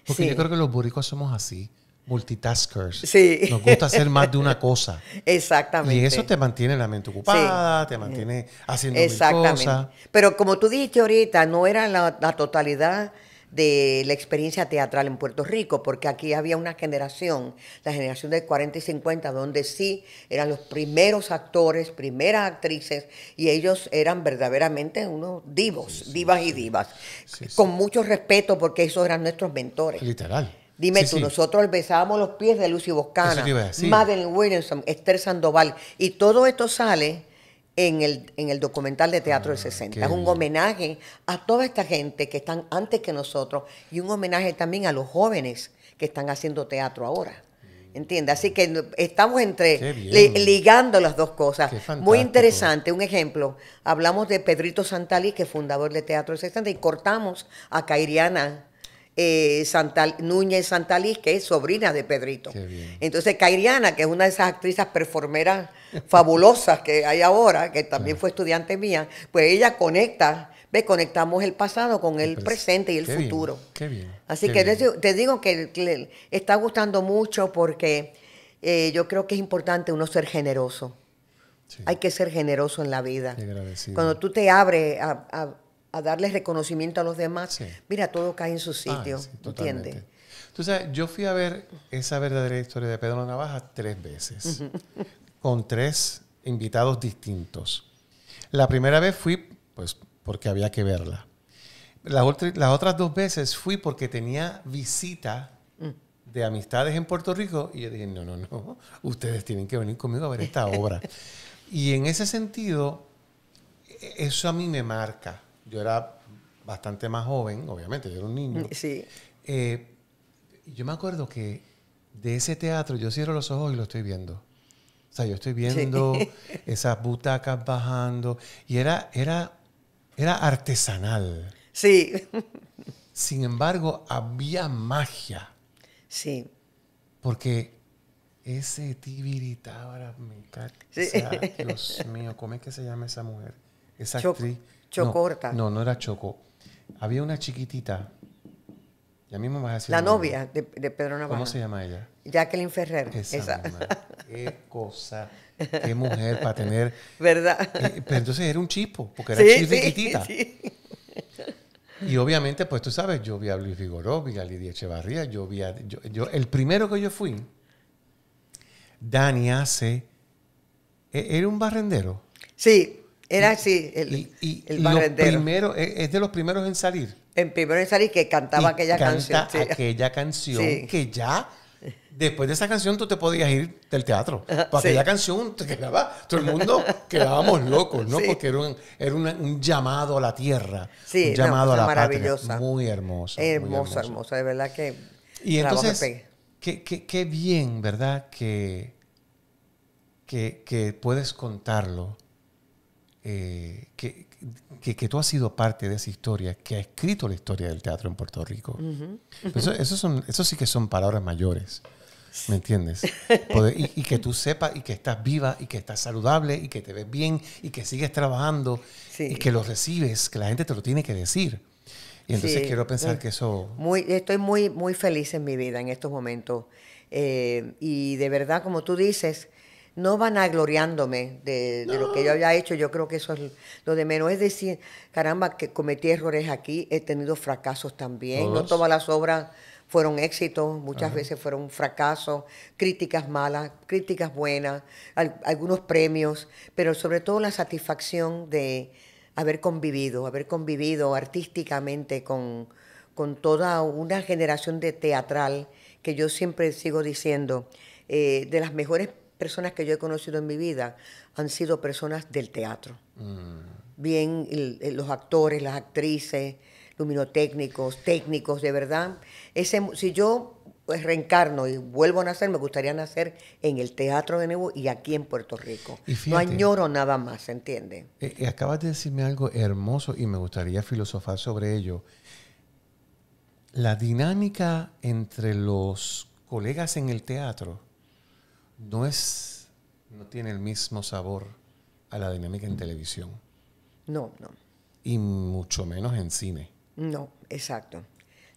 Porque yo creo que los buricos somos así multitaskers. Nos gusta hacer más de una cosa. Exactamente. Y eso te mantiene la mente ocupada, te mantiene haciendo cosas. Pero como tú dijiste ahorita, no era la, totalidad de la experiencia teatral en Puerto Rico, porque aquí había una generación, la generación de 40 y 50, donde sí eran los primeros actores, primeras actrices, y ellos eran verdaderamente unos divos, divas y divas, con mucho respeto, porque esos eran nuestros mentores. Literal. Dime tú, nosotros besábamos los pies de Lucy Boscana, Madeleine Williamson, Esther Sandoval, y todo esto sale en el, documental de Teatro del 60. Ah, es un homenaje a toda esta gente que están antes que nosotros y un homenaje también a los jóvenes que están haciendo teatro ahora. ¿Entiendes? Así que estamos entre ligando las dos cosas. Muy interesante. Un ejemplo, hablamos de Pedrito Santali, que es fundador de Teatro del 60, y cortamos a Cairiana eh, Santa, Núñez Santaliz, que es sobrina de Pedrito. Entonces, Cairiana, que es una de esas actrices performeras fabulosas que hay ahora, que también fue estudiante mía, pues ella conecta ve conectamos el pasado con el presente y el futuro. qué bien, Así que te digo que le está gustando mucho porque eh, yo creo que es importante uno ser generoso. Hay que ser generoso en la vida. Cuando tú te abres a, a darle reconocimiento a los demás, mira, todo cae en su ah, sitio, ¿entiendes? Tú yo fui a ver esa verdadera historia de Pedro Navaja tres veces, con tres invitados distintos. La primera vez fui, pues, porque había que verla. Las, las otras dos veces fui porque tenía visita mm. de amistades en Puerto Rico y yo dije, no, no, no, ustedes tienen que venir conmigo a ver esta obra. y en ese sentido, e-, eso a mí me marca yo era bastante más joven, obviamente, yo era un niño. Mm, sí. Eh, yo me acuerdo que de ese teatro yo cierro los ojos y lo estoy viendo. O sea, yo estoy viendo esas butacas bajando y era, era, era artesanal. Sí. Sin embargo, había magia. Sí. Porque ese tibiritábara, me o sea, Dios mío, ¿cómo es que se llama esa mujer? Esa actriz. Chocorta. No, no, era Choco. Había una chiquitita. Ya mismo vas a decir. La novia de, Pedro Navarro. ¿Cómo se llama ella? Jacqueline Ferrer. Esa. Qué cosa. Qué mujer para tener. ¿Verdad? Eh, pero entonces era un chispo, porque era chiquitita. Sí, sí. Y obviamente, pues tú sabes, yo vi a Luis Vigoró, vi a Lidia Echevarría, yo vi a. el primero que yo fui, Dani hace. E, era un barrendero. Sí, era así, el, el Primero, e, es de los primeros en salir. En primero en salir que cantaba aquella canción. Aquella canción que ya después de esa canción tú te podías ir del teatro. Porque aquella canción te quedaba, todo el mundo quedábamos locos, ¿no? Porque era, un, llamado a la tierra, sí, un llamado a la maravillosa. Patria. Muy hermosa. Hermosa, de verdad que... Y entonces, qué, bien, ¿verdad? Que, que, que puedes contarlo eh, que, que, que, tú has sido parte de esa historia, que ha escrito la historia del teatro en Puerto Rico. eso, son, eso sí que son palabras mayores. ¿Me entiendes? y, que tú sepas y que estás viva y que estás saludable y que te ves bien y que sigues trabajando y que lo recibes, que la gente te lo tiene que decir. Y entonces quiero pensar mm. que eso... Muy, estoy muy, muy feliz en mi vida en estos momentos. Eh, y de verdad, como tú dices, no van a de, de lo que yo había hecho, yo creo que eso es lo de menos. Es decir, caramba, que cometí errores aquí, he tenido fracasos también, no todas las obras fueron éxitos, muchas veces fueron fracasos, críticas malas, críticas buenas, algunos premios, pero sobre todo la satisfacción de haber convivido, haber convivido artísticamente con, con toda una generación de teatral que yo siempre sigo diciendo, eh, de las mejores personas que yo he conocido en mi vida han sido personas del teatro. Mm. Bien, los actores, las actrices, luminotécnicos, técnicos, de verdad. Ese, si yo pues, reencarno y vuelvo a nacer, me gustaría nacer en el teatro de nuevo y aquí en Puerto Rico. no añoro nada más, ¿entiendes? Eh, eh, acabas de decirme algo hermoso y me gustaría filosofar sobre ello. La dinámica entre los colegas en el teatro no es, no tiene el mismo sabor a la dinámica en televisión. No, no. Y mucho menos en cine. No, exacto.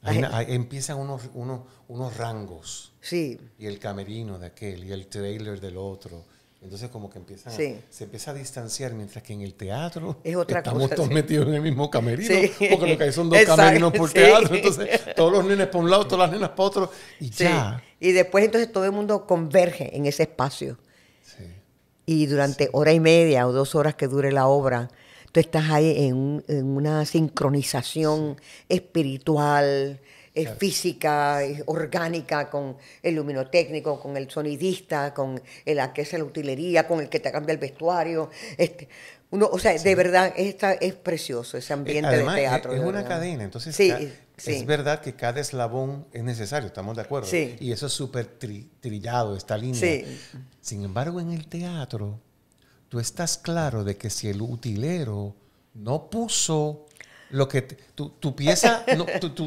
empiezan unos, unos rangos. Sí. Y el camerino de aquel, y el trailer del otro entonces como que empieza se empieza a distanciar, mientras que en el teatro estamos todos metidos en el mismo camerino, porque lo que hay son dos camerinos por teatro, entonces todos los nenes por un lado, todas las nenas para otro, y ya. Y después entonces todo el mundo converge en ese espacio. Y durante hora y media o dos horas que dure la obra, tú estás ahí en una sincronización espiritual, es física, es orgánica, con el luminotécnico, con el sonidista, con el que es la utilería, con el que te cambia el vestuario. Este, uno, o sea, de verdad, esta es precioso ese eh, ambiente de eh, teatro. Es, una cadena, entonces es verdad que cada eslabón es necesario, estamos de acuerdo. Y eso es súper trillado, está lindo. Sin embargo, en el teatro, tú estás claro de que si el utilero no puso lo que tú tu, tu, pieza,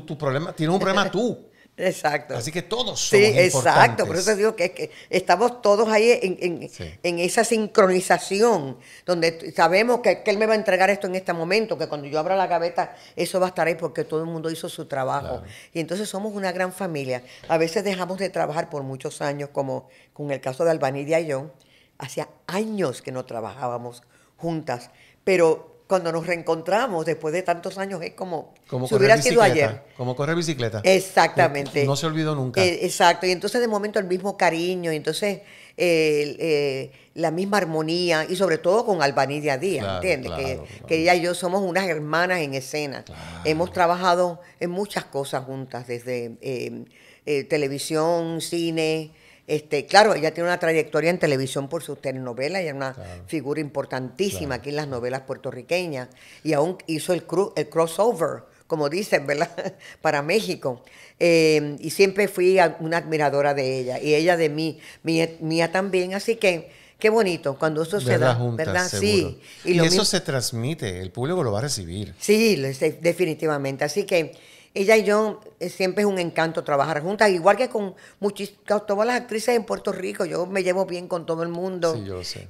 tu, problema, tiene un problema tú. Exacto. Así que todos somos Sí, exacto. Por eso digo que, estamos todos ahí en, esa sincronización, donde sabemos que, él me va a entregar esto en este momento, que cuando yo abra la gaveta, eso va a estar ahí porque todo el mundo hizo su trabajo. Y entonces somos una gran familia. A veces dejamos de trabajar por muchos años, como con el caso de Albanidia y yo. Hacía años que no trabajábamos juntas, pero cuando nos reencontramos después de tantos años es como, si hubiera sido ayer. Como correr bicicleta. Exactamente. No, se olvidó nunca. Eh, exacto. Y entonces de momento el mismo cariño, y entonces eh, la misma armonía, y sobre todo con Albanidia Díaz, ¿entiendes? que, que, ella y yo somos unas hermanas en escena. Hemos trabajado en muchas cosas juntas, desde eh, televisión, cine. Este, claro, ella tiene una trayectoria en televisión por sus telenovelas, y es una figura importantísima aquí en las novelas puertorriqueñas y aún hizo el, el crossover, como dicen, ¿verdad? Para México. Em, y siempre fui una admiradora de ella y ella de mí, mía, también, así que qué bonito cuando eso se da, ¿verdad? Y, eso se transmite, el público lo va a recibir. Sí, definitivamente. Así que ella y yo eh, siempre es un encanto trabajar juntas, igual que con muchísimas, todas las actrices en Puerto Rico, yo me llevo bien con todo el mundo.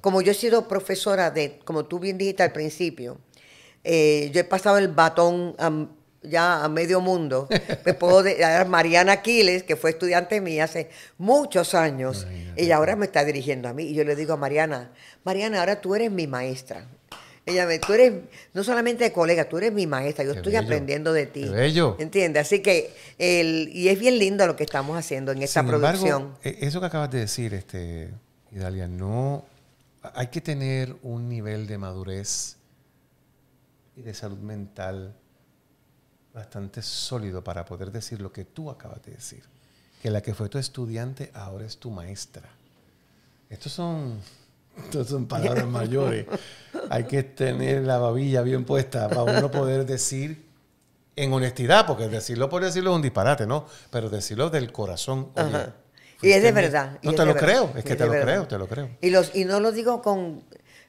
Como yo he sido profesora de, como tú bien dijiste al principio, eh, yo he pasado el batón ya a medio mundo. puedo Mariana Aquiles, que fue estudiante mía hace muchos años, ella ahora me está dirigiendo a mí y yo le digo a Mariana, Mariana, ahora tú eres mi maestra. Ella me tú eres no solamente colega, tú eres mi maestra, yo estoy aprendiendo de ti. Qué bello. ¿Entiendes? Así que, el, y es bien lindo lo que estamos haciendo en esta Sin Embargo, e, eso que acabas de decir, este, Idalia, no, hay que tener un nivel de madurez y de salud mental bastante sólido para poder decir lo que tú acabas de decir. Que la que fue tu estudiante ahora es tu maestra. Estos son entonces son palabras mayores. Hay que tener la babilla bien puesta para uno poder decir en honestidad, porque decirlo por decirlo es un disparate, ¿no? Pero decirlo del corazón. y es de verdad. No te lo creo, es que te lo creo, te lo creo. Y, los, y no lo digo con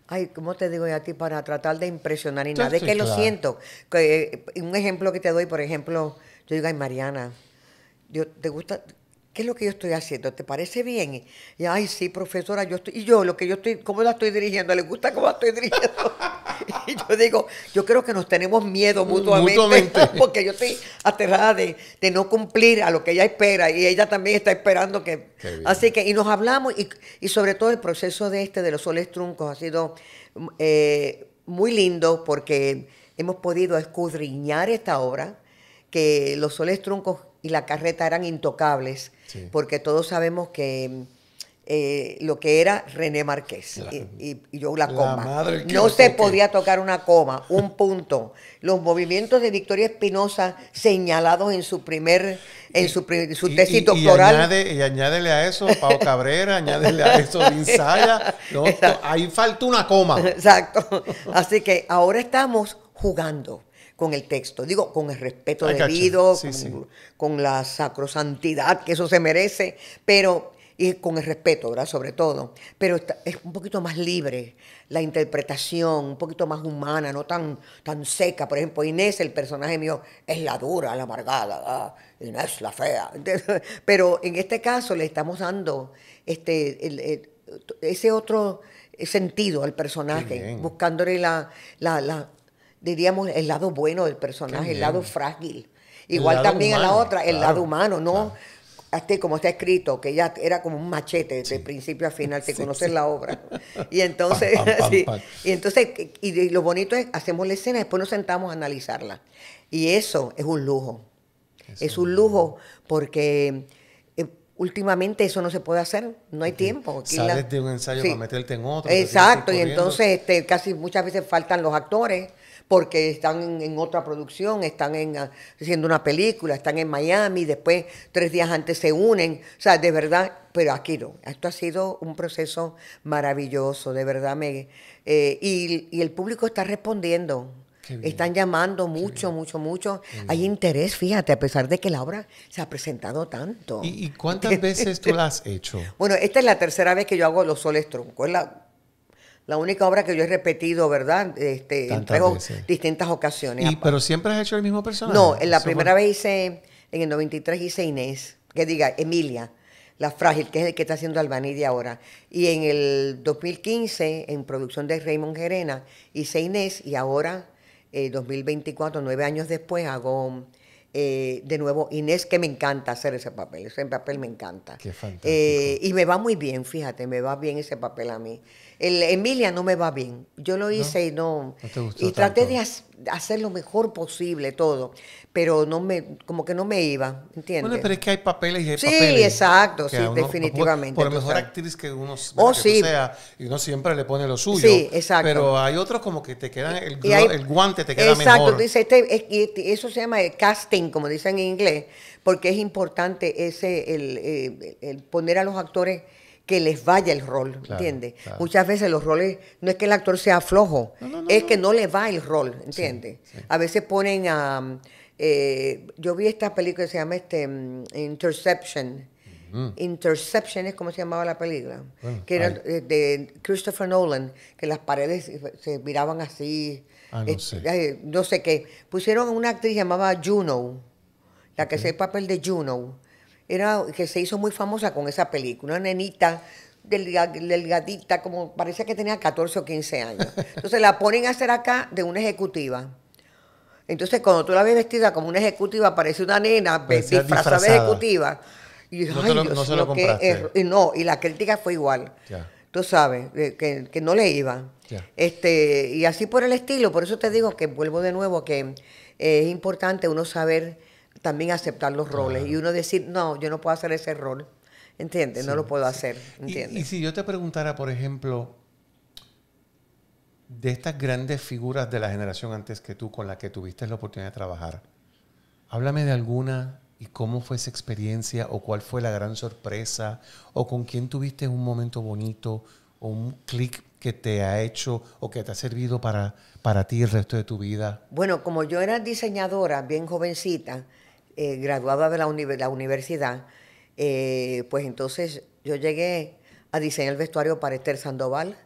Ay, ¿cómo te digo a ti? Para tratar de impresionar y nada. es que lo siento. Eh, un ejemplo que te doy, por ejemplo, yo digo, ay, Mariana, yo, ¿te gusta? ¿qué es lo que yo estoy haciendo? ¿Te parece bien? Y, ay, sí, profesora, yo estoy, y yo, lo que yo estoy, ¿cómo la estoy dirigiendo? ¿Le gusta cómo la estoy dirigiendo? y yo digo, yo creo que nos tenemos miedo mm, mutuamente, porque yo estoy aterrada de, no cumplir a lo que ella espera y ella también está esperando que... Así que, y nos hablamos y, sobre todo el proceso de este, de los soles truncos, ha sido mm, eh, muy lindo porque hemos podido escudriñar esta obra, que los soles truncos y la carreta eran intocables porque todos sabemos que eh, lo que era René Márquez y, yo la coma. no se podía tocar una coma, un punto. Los movimientos de Victoria Espinosa señalados en su primer, en su, su tesis doctoral. y, añádele a eso Pau Cabrera, añádele a eso Insaya. ahí falta una coma. Exacto. Así que ahora estamos jugando con el texto, digo, con el respeto debido, con, la sacrosantidad que eso se merece, pero y con el respeto, ¿verdad? Sobre todo, pero es un poquito más libre la interpretación, un poquito más humana, no tan, tan seca. Por ejemplo, Inés, el personaje mío, es la dura, la amargada, Inés la fea. pero en este caso le estamos dando este, ese otro sentido al personaje, buscándole la, la diríamos, el lado bueno del personaje, el lado frágil. Igual también a la otra, el lado humano, no este como está escrito, que ya era como un machete desde principio a final, te conocer conoces la obra. Y entonces, y entonces, y lo bonito es, hacemos la escena, después nos sentamos a analizarla. Y eso es un lujo. es un lujo porque eh, últimamente eso no se puede hacer, no hay tiempo. Aquí un ensayo para meterte en otro. Exacto, y entonces este, casi muchas veces faltan los actores porque están en, otra producción, están en, ah, haciendo una película, están en Miami, después tres días antes se unen, o sea, de verdad, pero aquí no, esto ha sido un proceso maravilloso, de verdad, me, eh, y, el público está respondiendo. Están llamando mucho, mucho, mucho. Hay interés, fíjate, a pesar de que la obra se ha presentado tanto. ¿Y, cuántas veces tú la has hecho? bueno, esta es la tercera vez que yo hago Los Soles Troncos la única obra que yo he repetido, ¿verdad? Este, en distintas ocasiones. Y, ¿Pero siempre has hecho el mismo personaje? No, en la primera vez hice, en el 93 hice Inés, que diga, Emilia, la frágil, que es el que está haciendo de ahora. Y en el 2015, en producción de Raymond Gerena, hice Inés y ahora, 2024, eh, nueve años después, hago eh, de nuevo, Inés, que me encanta hacer ese papel, ese papel me encanta. Eh, y me va muy bien, fíjate, me va bien ese papel a mí. Emilia no me va bien, yo lo hice y no... y traté de hacer lo mejor posible todo pero no me, como que no me iba, ¿entiendes? Bueno, pero es que hay papeles y hay sí, papeles. Sí, exacto, sí, definitivamente. Por, lo mejor actriz que uno oh, sea, y uno siempre le pone lo suyo. Sí, exacto. Pero hay otros como que te quedan, el, guante te queda exacto, mejor. Exacto, este, este, eso se llama el casting, como dicen en inglés, porque es importante ese, el, eh, poner a los actores que les vaya el rol, ¿entiendes? Muchas veces los roles, no es que el actor sea flojo, es que no le va el rol, ¿entiendes? A veces ponen a... Eh, yo vi esta película que se llama este, mm, Interception. Mm. Interception es como se llamaba la película, que era de Christopher Nolan, que las paredes se miraban así, ah, eh, no, sé. qué. Pusieron una actriz llamada Juno, la que hace el papel de Juno, era que se hizo muy famosa con esa película, una nenita delgadita, como parecía que tenía 14 o 15 años. Entonces la ponen a hacer acá de una ejecutiva. Entonces, cuando tú la ves vestida como una ejecutiva, parece una nena disfrazada de ejecutiva. Y no, ay, se lo compraste. no, y la crítica fue igual. Tú sabes, que, no le iba. Este, y así por el estilo. Por eso te digo que vuelvo de nuevo que eh, es importante uno saber también aceptar los roles. Y uno decir, no, yo no puedo hacer ese rol. ¿Entiendes? No lo puedo hacer. ¿Entiendes? y si yo te preguntara, por ejemplo, de estas grandes figuras de la generación antes que tú, con la que tuviste la oportunidad de trabajar, háblame de alguna y cómo fue esa experiencia o cuál fue la gran sorpresa o con quién tuviste un momento bonito o un clic que te ha hecho o que te ha servido para, ti el resto de tu vida. Bueno, como yo era diseñadora bien jovencita, eh, graduada de la, universidad, eh, pues entonces yo llegué a diseñar el vestuario para Esther Sandoval,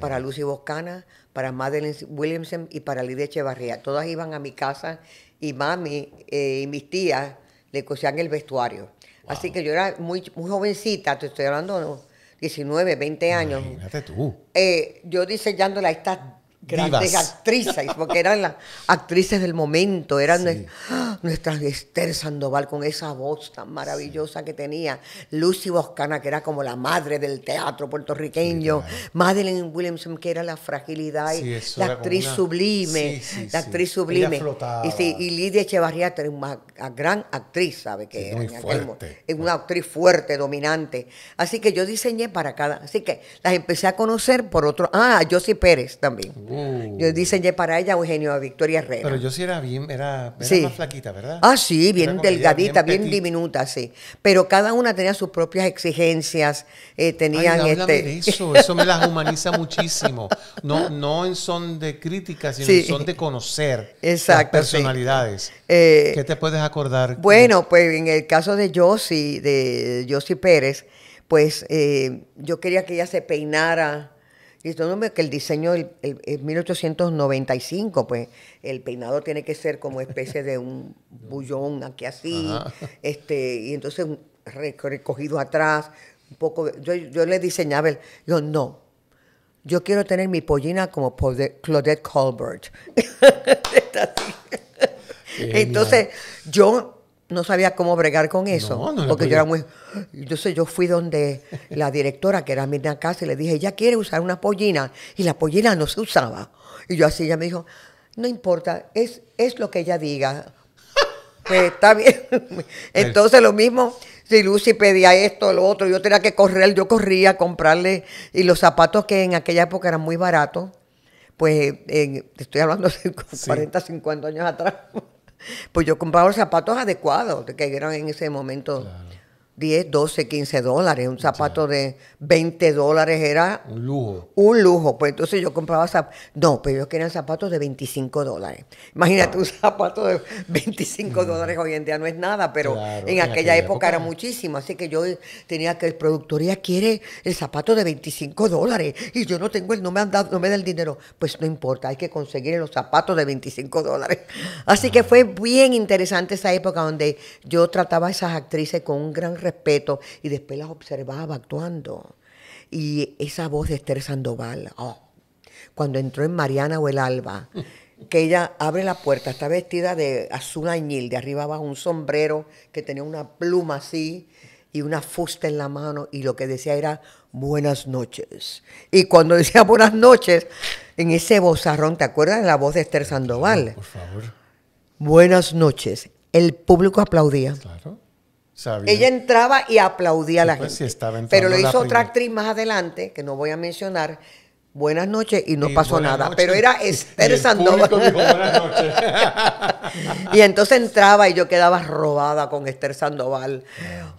para Lucy Boscana, para Madeleine Williamson y para Lidia Echevarría. Todas iban a mi casa y mami eh, y mis tías le cosían el vestuario. Así que yo era muy, jovencita, te estoy hablando 19, 20 años. Imagínate tú. Eh, yo diseñándola estas grandes actrices, porque eran las actrices del momento, eran ¡ah! nuestras Esther Sandoval con esa voz tan maravillosa que tenía, Lucy Boscana, que era como la madre del teatro puertorriqueño, Madeleine Williamson, que era la fragilidad, y la actriz sublime, la actriz sublime, y, y, Lidia Echevarría, una gran actriz, ¿sabe? Que es? una actriz fuerte, dominante. Así que yo diseñé para cada. Así que las empecé a conocer por otro. Ah, Josie Pérez también. Uh. Yo diseñé para ella Eugenio a Victoria Herrera. Pero Josie era bien, era, más flaquita, ¿verdad? Ah, sí, bien delgadita, bien, diminuta, sí. Pero cada una tenía sus propias exigencias, eh, tenían este. eso, eso me las humaniza muchísimo. No, no en son de críticas, sino en son de conocer personalidades. Eh, ¿Qué te puedes bueno, pues en el caso de Josie, de Josie Pérez, pues eh, yo quería que ella se peinara. Y esto no me que el diseño es 1895, pues el peinado tiene que ser como especie de un bullón aquí así, este y entonces recogido atrás, un poco. Yo, yo le diseñaba el, yo no, yo quiero tener mi pollina como Claudette Colbert. Entonces, yo no sabía cómo bregar con eso, porque yo era muy... Entonces yo fui donde la directora, que era Mirna Casa, y le dije, ella quiere usar una pollina, y la pollina no se usaba. Y yo así, ella me dijo, no importa, es, es lo que ella diga. Pues está bien. Pues Entonces lo mismo, si Lucy pedía esto, lo otro, yo tenía que correr, yo corría a comprarle, y los zapatos que en aquella época eran muy baratos, pues estoy hablando de 40, 50 años atrás pues yo compraba los zapatos adecuados que eran en ese momento. 10, 12, 15 dólares. Un zapato de 20 dólares era... Un lujo. Un lujo. Pues entonces yo compraba zapatos... No, pero ellos querían zapatos de 25 dólares. Imagínate, un zapato de 25 dólares hoy en día no es nada, pero en, aquella, época, era muchísimo. Así que yo tenía que... El productoría quiere el zapato de 25 dólares y yo no tengo el... No me han dado, no me da el dinero. Pues no importa, hay que conseguir los zapatos de 25 dólares. Así que fue bien interesante esa época donde yo trataba a esas actrices con un gran respeto y después las observaba actuando. Y esa voz de Esther Sandoval, oh, cuando entró en Mariana o el Alba, que ella abre la puerta, está vestida de azul añil, de arriba abajo un sombrero que tenía una pluma así y una fusta en la mano y lo que decía era buenas noches. Y cuando decía buenas noches, en ese vozarrón, ¿te acuerdas de la voz de Esther Sandoval? por favor. Buenas noches. El público aplaudía. Claro. Ella entraba y aplaudía a la pues, gente. Pero lo hizo otra actriz más adelante, que no voy a mencionar, buenas noches y no pasó nada. Pero era Esther Sandoval. y entonces entraba y yo quedaba robada con Esther Sandoval.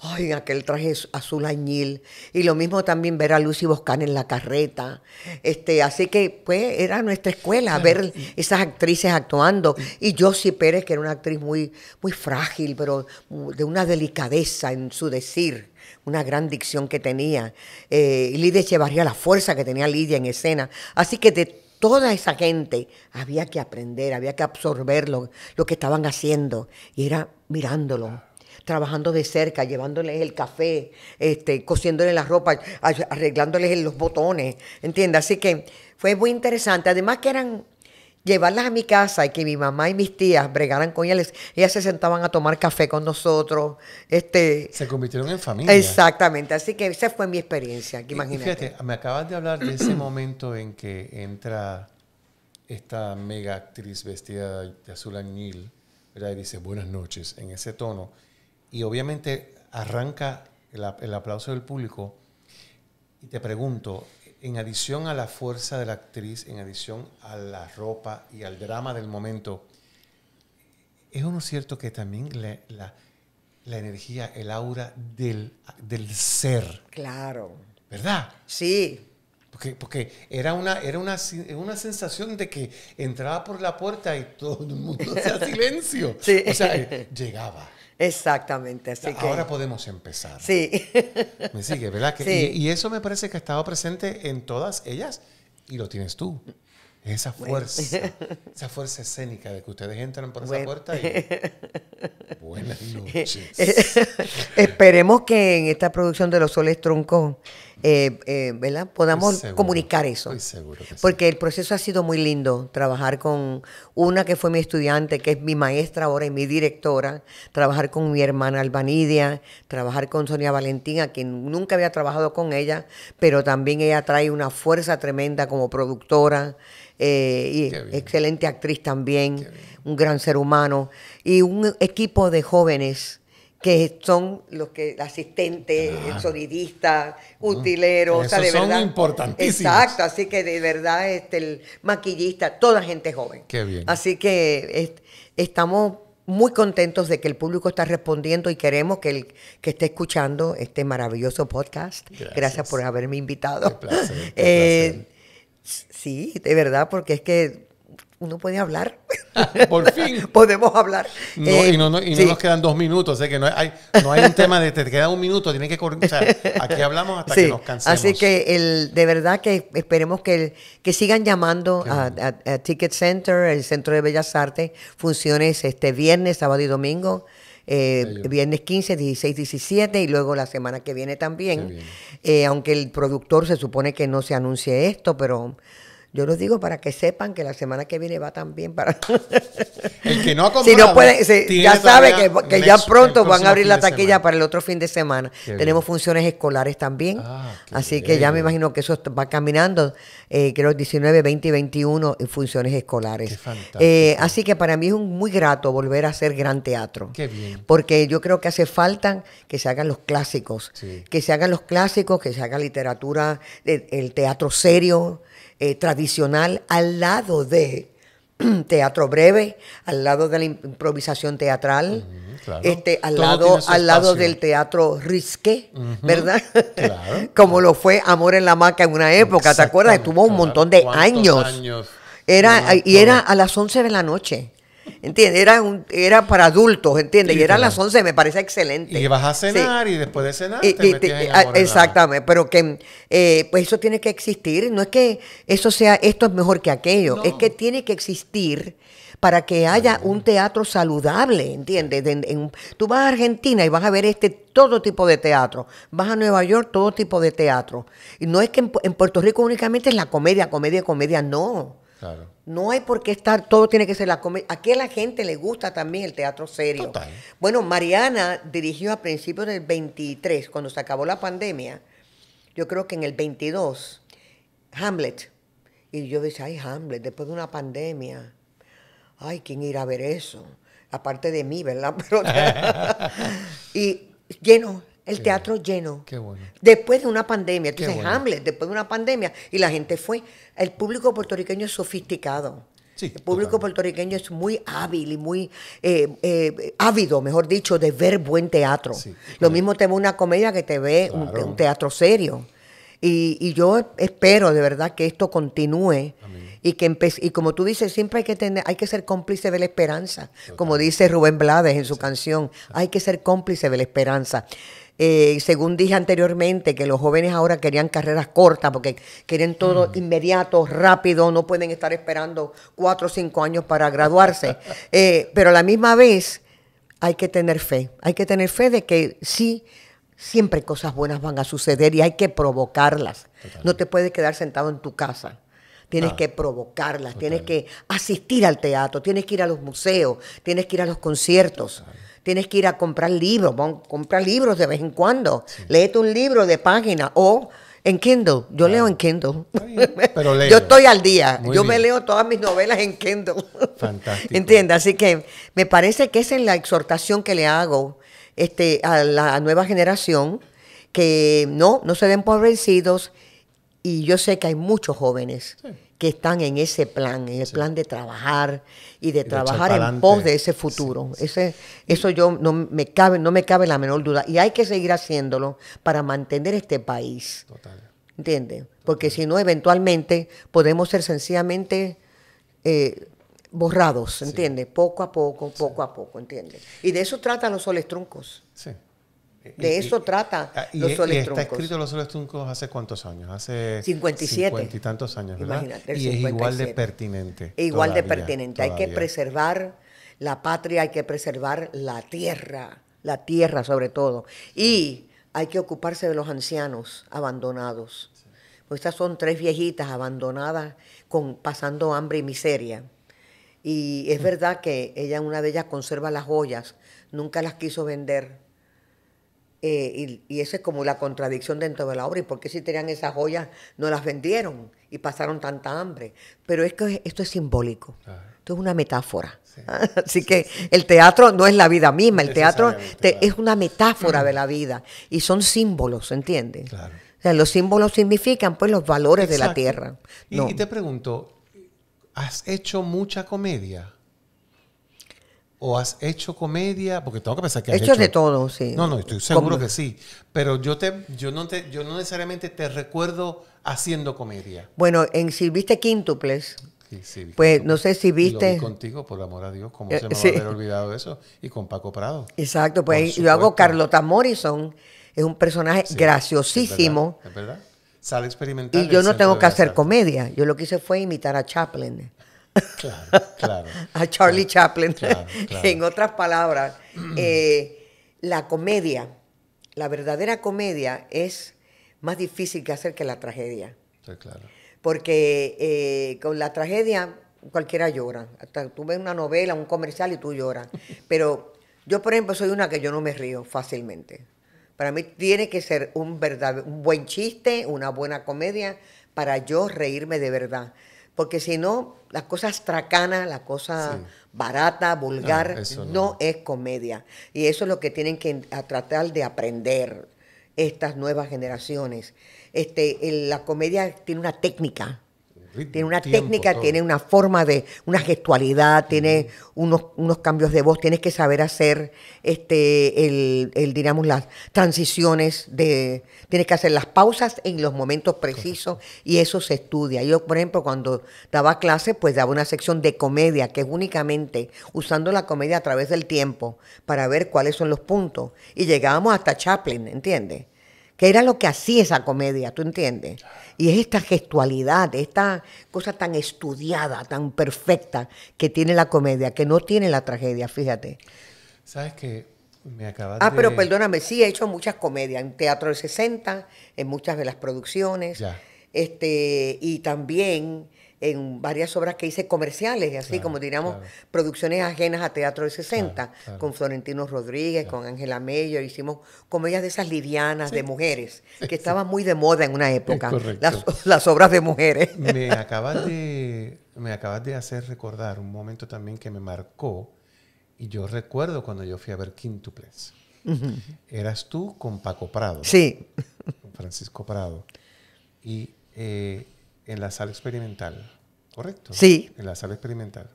Ay, aquel traje azul añil. Y lo mismo también ver a Lucy Boscan en la carreta. Este, así que, pues, era nuestra escuela, ver esas actrices actuando. Y Josie Pérez, que era una actriz muy, muy frágil, pero de una delicadeza en su decir una gran dicción que tenía, eh, Lidia llevaría la fuerza que tenía Lidia en escena. Así que de toda esa gente había que aprender, había que absorber lo, que estaban haciendo y era mirándolo trabajando de cerca, llevándoles el café, este, cosiéndoles la ropa, arreglándoles los botones, ¿entiendes? Así que fue muy interesante. Además que eran llevarlas a mi casa y que mi mamá y mis tías bregaran con ellas. Ellas se sentaban a tomar café con nosotros. Este, se convirtieron en familia. Exactamente, así que esa fue mi experiencia, que imagínate. fíjate, me acabas de hablar de ese momento en que entra esta mega actriz vestida de azul añil, ¿verdad? Y dice buenas noches en ese tono. Y obviamente arranca el, el aplauso del público. Y te pregunto, en adición a la fuerza de la actriz, en adición a la ropa y al drama del momento, ¿es uno cierto que también la, energía, el aura del, del, ser? Claro. ¿Verdad? Sí. Porque, era, una, era una, una, sensación de que entraba por la puerta y todo el mundo hacía silencio. sí. O sea, llegaba. Exactamente. Así Ahora que... Ahora podemos empezar. Sí. Me sigue, ¿verdad? y, eso me parece que ha estado presente en todas ellas y lo tienes tú. Esa fuerza, esa fuerza escénica de que ustedes entran por esa puerta y... Buenas eh, noches. Esperemos que en esta producción de Los Soles Troncón eh, eh, podamos comunicar eso. Porque el proceso ha sido muy lindo, trabajar con una que fue mi estudiante, que es mi maestra ahora y mi directora, trabajar con mi hermana Albanidia, trabajar con Sonia Valentina, quien nunca había trabajado con ella, pero también ella trae una fuerza tremenda como productora. Eh, y excelente actriz también, un gran ser humano, y un equipo de jóvenes que son los que asistentes, el sonidistas, ah, utileros, o sea, de verdad. Son importantísimos. Exacto, así que de verdad este, el maquillista, toda gente joven. Qué bien. Así que estamos muy contentos de que el público está respondiendo y queremos que el que esté escuchando este maravilloso podcast. Gracias, por haberme invitado. Eh, sí, de verdad, porque es que uno puede hablar. Por fin. Podemos hablar. y no, nos quedan dos minutos, que no hay, un tema de te queda un minuto, tiene que correr. O sea, aquí hablamos hasta que nos cansemos. Así que el, de verdad que esperemos que, que sigan llamando a, Ticket Center, el Centro de Bellas Artes, funciones este viernes, sábado y domingo. Eh, viernes 15, 16, 17 y luego la semana que viene también. Eh, aunque el productor se supone que no se anuncie esto, pero yo los digo para que sepan que la semana que viene va también para... el que no ha comprado, si no ya sabe que, ya pronto van a abrir la taquilla para el otro fin de semana. Tenemos funciones escolares también. Ah, así que ya me imagino que eso va caminando, eh, creo 19, 20 y 21 en funciones escolares. Eh, así que para mí es un muy grato volver a hacer gran teatro. Porque yo creo que hace falta que se hagan los clásicos. Que se hagan los clásicos, que se haga literatura, el teatro serio eh, tradicional al lado de teatro breve, al lado de la improvisación teatral, este, al lado, al lado del teatro risque, ¿verdad? Como lo fue Amor en la Maca en una época, ¿te acuerdas? Estuvo un montón de años. Era, y era a las 11 de la noche. ¿Entiendes? Era, era para adultos, ¿entiendes? y era a las 11, me parece excelente. Y vas a cenar y después de cenar Exactamente, pero que eh, pues eso tiene que existir. No es que eso sea, esto es mejor que aquello. Es que tiene que existir para que haya un teatro saludable, ¿entiendes? tú vas a Argentina y vas a ver este todo tipo de teatro, vas a Nueva York todo tipo de teatro. Y no es que en, en Puerto Rico únicamente es la comedia, comedia, comedia, no. No hay por qué estar, todo tiene que ser la comedia. Aquí a la gente le gusta también el teatro serio. Bueno, Mariana dirigió a principios del 23, cuando se acabó la pandemia, yo creo que en el 22, Hamlet. Y yo decía, ay, Hamlet, después de una pandemia, ay, ¿quién irá a ver eso? Aparte de mí, ¿verdad? Pero, y lleno, el teatro lleno. Qué bueno. Después de una pandemia. después de una pandemia. Y la gente fue. El público puertorriqueño es sofisticado. el público puertorriqueño es muy hábil y muy eh, eh, ávido, mejor dicho, de ver buen teatro. Lo mismo te ve una comedia que te ve un, teatro serio. Y, yo espero de verdad que esto continúe. Y que y como tú dices, siempre hay que tener, hay que ser cómplice de la esperanza. Como dice Rubén Blades en su canción, hay que ser cómplice de la esperanza. Eh, según dije anteriormente, que los jóvenes ahora querían carreras cortas porque quieren todo mm. inmediato, rápido, no pueden estar esperando cuatro o cinco años para graduarse. Eh, pero a la misma vez hay que tener fe, hay que tener fe de que sí, siempre cosas buenas van a suceder y hay que provocarlas. No te puedes quedar sentado en tu casa tienes ah, que provocarlas, tienes que asistir al teatro, tienes que ir a los museos, tienes que ir a los conciertos. Tienes que ir a comprar libros, comprar libros de vez en cuando. Léete un libro de página o en Kindle. Yo leo en Kindle. Yo estoy al día. Yo me leo todas mis novelas en Kindle. Fantástico. Entiende, así que me parece que esa es la exhortación que le hago este, a la nueva generación, que no, no se den por vencidos. Y yo sé que hay muchos jóvenes que están en ese plan, en el plan de trabajar y de trabajar en pos de ese futuro. Ese, eso yo no me cabe, no me cabe la menor duda. Y hay que seguir haciéndolo para mantener este país. Total. ¿Entiendes? Porque si no, eventualmente podemos ser sencillamente eh, borrados, ¿entiendes? Poco a poco, poco a poco, ¿entiendes? Y de eso tratan los soles truncos. Sí. De eso trata ah, los soles y está escrito los soles hace cuántos años? Hace 57. 50 y tantos años, ¿verdad? y es igual de pertinente. E igual de pertinente. Hay que preservar la patria, hay que preservar la tierra, la tierra sobre todo. Y hay que ocuparse de los ancianos abandonados. Pues estas son tres viejitas abandonadas con, pasando hambre y miseria. Y es mm. verdad que ella, una de ellas, conserva las joyas, nunca las quiso vender eh, y, y es como la contradicción dentro de la obra. ¿Y por qué si tenían esas joyas no las vendieron y pasaron tanta hambre? Pero es que esto es simbólico. Esto es una metáfora. Así que el teatro no es la vida misma, el teatro es una metáfora de la vida y son símbolos, ¿entiendes? Claro. O sea, los símbolos significan pues los valores de la tierra. y te pregunto, ¿has hecho mucha comedia? o has hecho comedia, porque tengo que pensar que has He hecho, de todo, sí. No, no, estoy seguro que sí, pero yo te yo no te yo no necesariamente te recuerdo haciendo comedia. Bueno, en si viste quíntuples. Sí, sí, pues no sé si viste. Lo vi contigo, por amor a Dios, cómo eh, se me va a haber olvidado eso y con Paco Prado. Exacto, pues yo hago Carlota Morrison, es un personaje graciosísimo. Es verdad. Sale experimental. Y yo no tengo que hacer comedia. Yo lo que hice fue imitar a Chaplin. Claro, claro. a Charlie Chaplin. en otras palabras, eh, la comedia, la verdadera comedia es más difícil que hacer que la tragedia. claro. Porque eh, con la tragedia cualquiera llora. tú ves una novela, un comercial y tú lloras. Pero yo, por ejemplo, soy una que yo no me río fácilmente. Para mí tiene que ser un, un buen chiste, una buena comedia, para yo reírme de verdad porque si no, las cosas tracanas, la cosa barata, ah, vulgar, no, es comedia. Y eso es lo que tienen que tratar de aprender estas nuevas generaciones. Este, la comedia tiene una técnica tiene una técnica, tiene una forma de, una gestualidad, tiene unos, unos cambios de voz, tienes que saber hacer este, el, el, digamos, las transiciones de, tienes que hacer las pausas en los momentos precisos y eso se estudia. Yo, por ejemplo, cuando daba clase, pues daba una sección de comedia, que es únicamente usando la comedia a través del tiempo para ver cuáles son los puntos. Y llegábamos hasta Chaplin, ¿entiendes? era lo que hacía esa comedia, ¿tú entiendes? Y es esta gestualidad, esta cosa tan estudiada, tan perfecta que tiene la comedia, que no tiene la tragedia, fíjate. ¿Sabes qué? Me acabas ah, pero perdóname, sí, he hecho muchas comedias, en Teatro del 60, en muchas de las producciones, Este, y también en varias obras que hice comerciales, así como diríamos, producciones ajenas a Teatro de 60, con Florentino Rodríguez, con Ángela Mello, hicimos comedias de esas livianas de mujeres, que estaban muy de moda en una época, las, obras de mujeres. Me acabas de, me acabas de hacer recordar un momento también que me marcó, y yo recuerdo cuando yo fui a ver Quintuples. Eras tú con Paco Prado. Sí. Francisco Prado. Y eh, en la sala experimental, ¿correcto? Sí. En la sala experimental.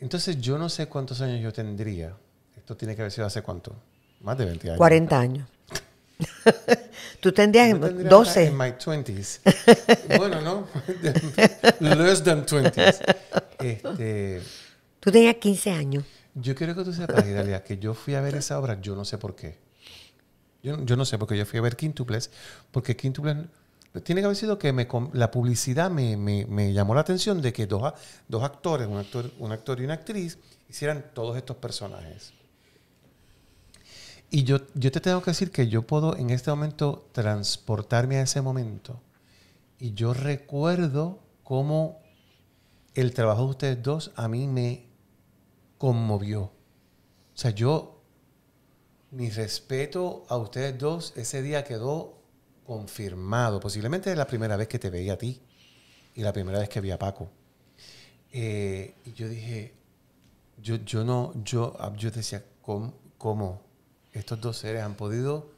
Entonces yo no sé cuántos años yo tendría. Esto tiene que haber sido hace cuánto? Más de 20 años. 40 años. Tú tendrías 12. En my 20s. bueno, no. Less than 20s. Este, Tú tenías 15 años. Yo quiero que tú sepas, Idalia, que yo fui a ver esa obra, yo no sé por qué. Yo, yo no sé por qué yo fui a ver Quintuples, porque Quintuples tiene que haber sido que la publicidad me, llamó la atención de que dos, actores, un actor, un actor y una actriz, hicieran todos estos personajes. Y yo, yo te tengo que decir que yo puedo en este momento transportarme a ese momento. Y yo recuerdo cómo el trabajo de ustedes dos a mí me conmovió. O sea, yo, mi respeto a ustedes dos, ese día quedó confirmado. Posiblemente es la primera vez que te veía a ti y la primera vez que vi a Paco. Eh, y yo dije, yo, yo no, yo, ah, yo decía, ¿cómo, estos dos seres han podido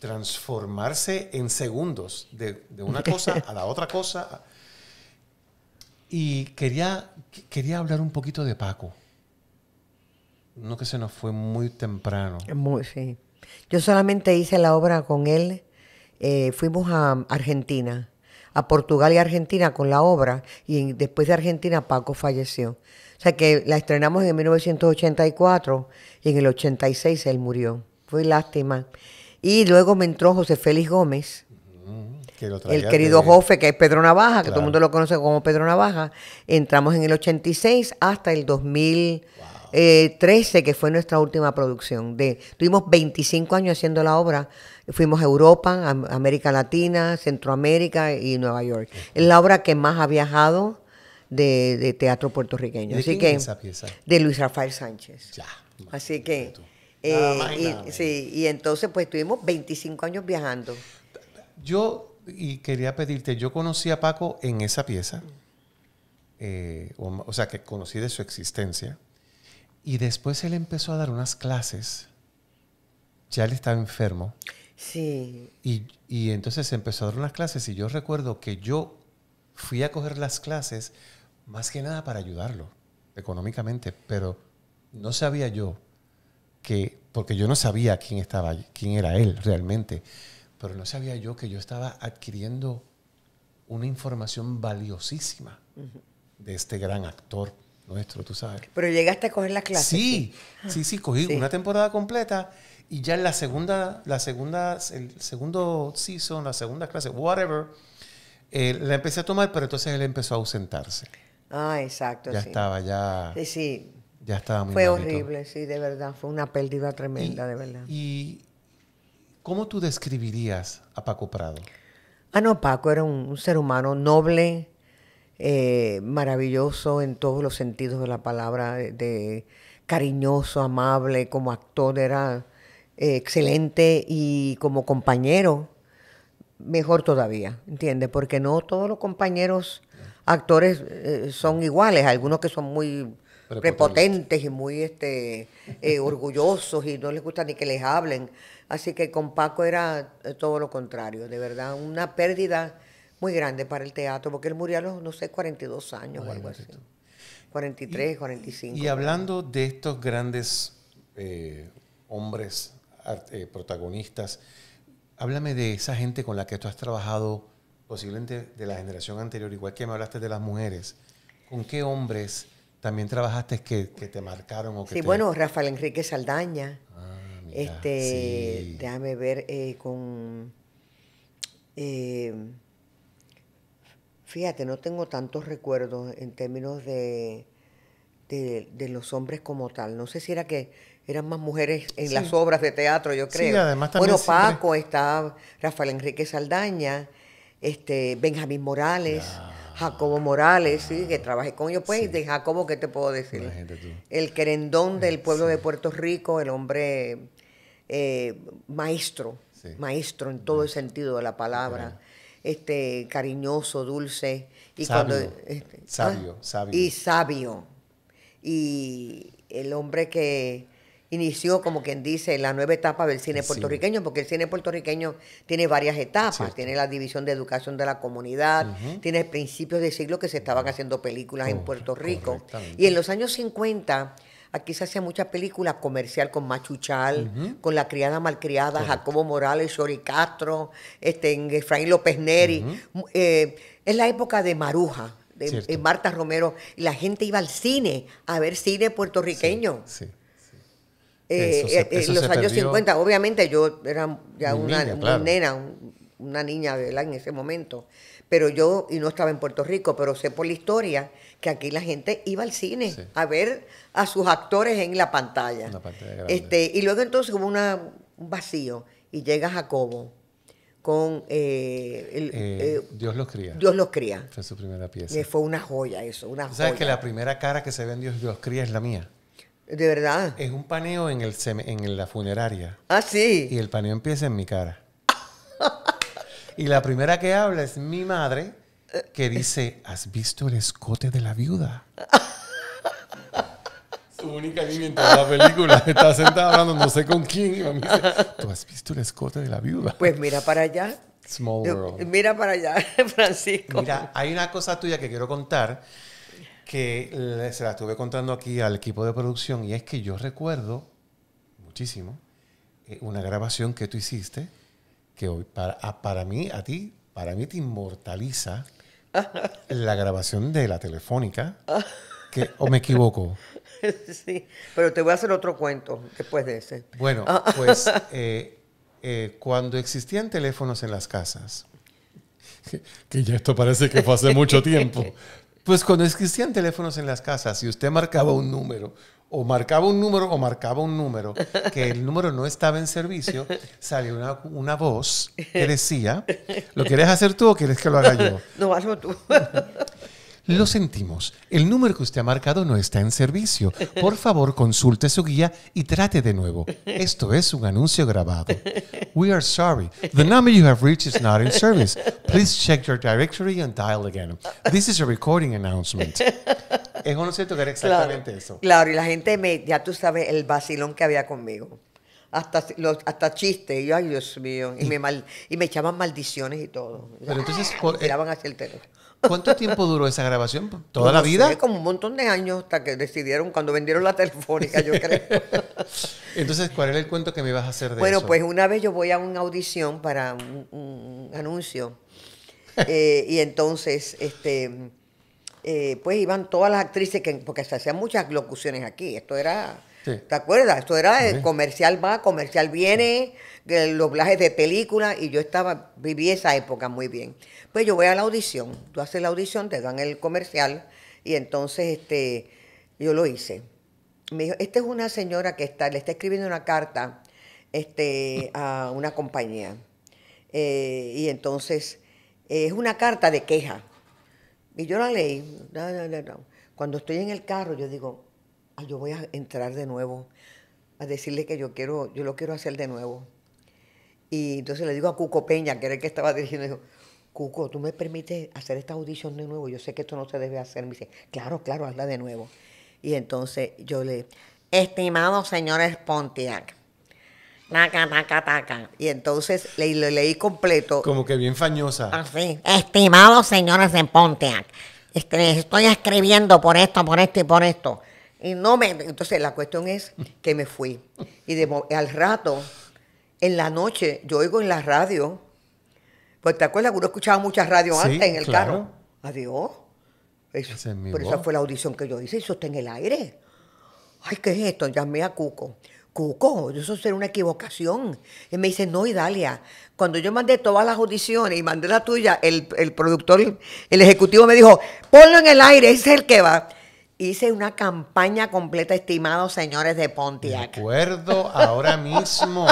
transformarse en segundos de, una cosa a la otra cosa? Y quería, quería hablar un poquito de Paco. No que se nos fue muy temprano. sí. Yo solamente hice la obra con él eh, fuimos a Argentina, a Portugal y Argentina con la obra, y después de Argentina Paco falleció. O sea que la estrenamos en 1984 y en el 86 él murió. Fue lástima. Y luego me entró José Félix Gómez, mm, el querido Jofe, que es Pedro Navaja, que todo el mundo lo conoce como Pedro Navaja. Entramos en el 86 hasta el 2013, eh, que fue nuestra última producción. tuvimos 25 años haciendo la obra Fuimos a Europa, América Latina, Centroamérica y Nueva York. Es la obra que más ha viajado de, teatro puertorriqueño. ¿De esa pieza? De Luis Rafael Sánchez. Ya. Así que... Eh, y, entonces pues estuvimos 25 años viajando. Yo, y quería pedirte, yo conocí a Paco en esa pieza, eh, o, sea, que conocí de su existencia, y después él empezó a dar unas clases, ya él estaba enfermo. Sí. Y, entonces empezó a dar unas clases y yo recuerdo que yo fui a coger las clases más que nada para ayudarlo económicamente, pero no sabía yo que, porque yo no sabía quién estaba, quién era él realmente, pero no sabía yo que yo estaba adquiriendo una información valiosísima de este gran actor nuestro, tú sabes. Pero llegaste a coger la clase. Sí, sí, sí, cogí una temporada completa y ya en la segunda, la segunda, el segundo season, la segunda clase, whatever, eh, la empecé a tomar, pero entonces él empezó a ausentarse. Ah, exacto. Ya estaba, ya. Sí, sí. Ya estaba muy Fue horrible, sí, de verdad. Fue una pérdida tremenda, de verdad. ¿Y cómo tú describirías a Paco Prado? Ah, no, Paco era un ser humano noble, eh, maravilloso en todos los sentidos de la palabra, de cariñoso, amable, como actor era eh, excelente y como compañero mejor todavía, ¿entiendes? Porque no todos los compañeros actores eh, son iguales, algunos que son muy prepotentes y muy este eh, orgullosos y no les gusta ni que les hablen. Así que con Paco era todo lo contrario, de verdad, una pérdida muy grande para el teatro, porque él murió a los, no sé, 42 años o algo así. 43, 45. Y hablando de estos grandes eh, hombres eh, protagonistas, háblame de esa gente con la que tú has trabajado, posiblemente de la generación anterior, igual que me hablaste de las mujeres. ¿Con qué hombres también trabajaste que, que te marcaron? O sí, bueno, Rafael Enrique Saldaña. Ah, mira, este, Déjame ver eh, con... Eh, Fíjate, no tengo tantos recuerdos en términos de, de, los hombres como tal. No sé si era que eran más mujeres en las obras de teatro, yo creo. Sí, bueno, Paco, está Rafael Enrique Saldaña, este, Benjamín Morales. Jacobo Morales, sí, que trabajé con ellos, pues, de Jacobo, ¿qué te puedo decir? El querendón del pueblo de Puerto Rico, el hombre eh, maestro, maestro en todo el sentido de la palabra este, cariñoso, dulce. Y sabio, este, ah, sabio, sabio. Y sabio. Y el hombre que inició, como quien dice, la nueva etapa del cine puertorriqueño, porque el cine puertorriqueño tiene varias etapas. Tiene la división de educación de la comunidad, tiene principios de siglo que se estaban haciendo películas en oh, Puerto Rico. Y en los años 50 Aquí se hacía muchas películas comercial con Machuchal, Chal, con La Criada Malcriada, Jacobo Morales, Shori Castro, este, Efraín López Neri. Eh, es la época de Maruja, de, Marta Romero. La gente iba al cine a ver cine puertorriqueño. Sí, en eh, eh, los años 50, obviamente yo era ya una, nena, una niña ¿verdad? en ese momento, pero yo, y no estaba en Puerto Rico, pero sé por la historia que aquí la gente iba al cine a ver a sus actores en la pantalla. este, y luego entonces hubo una, un vacío y llega Jacobo con eh, eh, eh, Dios los cría. Dios los cría. Fue su primera pieza. fue una joya eso, una ¿Sabes joya. ¿Sabes que la primera cara que se ve en Dios los cría es la mía? De verdad. Es un paneo en, el en la funeraria. Ah, sí. Y el paneo empieza en mi cara. y la primera que habla es mi madre que dice, ¿has visto el escote de la viuda? Su única niña en toda la película está sentada hablando no sé con quién. ¿tú has visto el escote de la viuda? Pues mira para allá. Small world. Mira para allá, Francisco. Mira, hay una cosa tuya que quiero contar que se la estuve contando aquí al equipo de producción y es que yo recuerdo muchísimo eh, una grabación que tú hiciste que hoy para mí, a ti, para mí te inmortaliza la grabación de la telefónica. Que, ¿O me equivoco? Sí, pero te voy a hacer otro cuento después de ese. Bueno, ah. pues eh, eh, cuando existían teléfonos en las casas, que, que ya esto parece que fue hace mucho tiempo, pues cuando existían teléfonos en las casas y usted marcaba un número o marcaba un número o marcaba un número, que el número no estaba en servicio, salió una, voz que decía, ¿lo quieres hacer tú o quieres que lo haga yo? No, hazlo tú. Lo sentimos. El número que usted ha marcado no está en servicio. Por favor, consulte su guía y trate de nuevo. Esto es un anuncio grabado. We are sorry. The number you have reached is not in service. Please check your directory and dial again. This is a recording announcement. Es un que era exactamente eso. Claro, y la gente me, ya tú sabes el vacilón que había conmigo hasta, los, hasta chistes. Y ay, Dios mío. Y, me, y me echaban maldiciones y todo. Pero entonces. Eh, hacia el teléfono. ¿Cuánto tiempo duró esa grabación? ¿Toda la vida? como un montón de años hasta que decidieron, cuando vendieron la telefónica, yo creo. entonces, ¿cuál era el cuento que me ibas a hacer de eso? Bueno, pues una vez yo voy a una audición para un, anuncio. Eh, y entonces, este. Eh, pues iban todas las actrices, que, porque se hacían muchas locuciones aquí. Esto era ¿Te acuerdas? Esto era el comercial va, comercial viene, el doblaje de película y yo estaba, viví esa época muy bien. Pues yo voy a la audición, tú haces la audición, te dan el comercial, y entonces este, yo lo hice. Me dijo, esta es una señora que está, le está escribiendo una carta este, a una compañía. Eh, y entonces eh, es una carta de queja. Y yo la leí. Cuando estoy en el carro, yo digo, Ah, yo voy a entrar de nuevo, a decirle que yo quiero, yo lo quiero hacer de nuevo. Y entonces le digo a Cuco Peña, que era el que estaba dirigiendo, Cuco, ¿tú me permites hacer esta audición de nuevo? Yo sé que esto no se debe hacer. Me dice, claro, claro, hazla de nuevo. Y entonces yo le, estimado señores Pontiac, taca, Y entonces le, leí completo. Como que bien fañosa. Así, ah, estimados señores de Pontiac, este, estoy escribiendo por esto, por esto y por esto. Y no me... Entonces la cuestión es que me fui. Y al rato, en la noche, yo oigo en la radio, pues te acuerdas que uno escuchaba muchas radios antes en el carro. Adiós. Eso, pero esa fue la audición que yo hice, y eso está en el aire. Ay, ¿qué es esto? Llamé a Cuco. Cuco, eso será una equivocación. Y me dice, no, Idalia, cuando yo mandé todas las audiciones y mandé la tuya, el, el productor, el ejecutivo me dijo, ponlo en el aire, ese es el que va. Hice una campaña completa, estimados señores de Pontiac. Me acuerdo ahora mismo.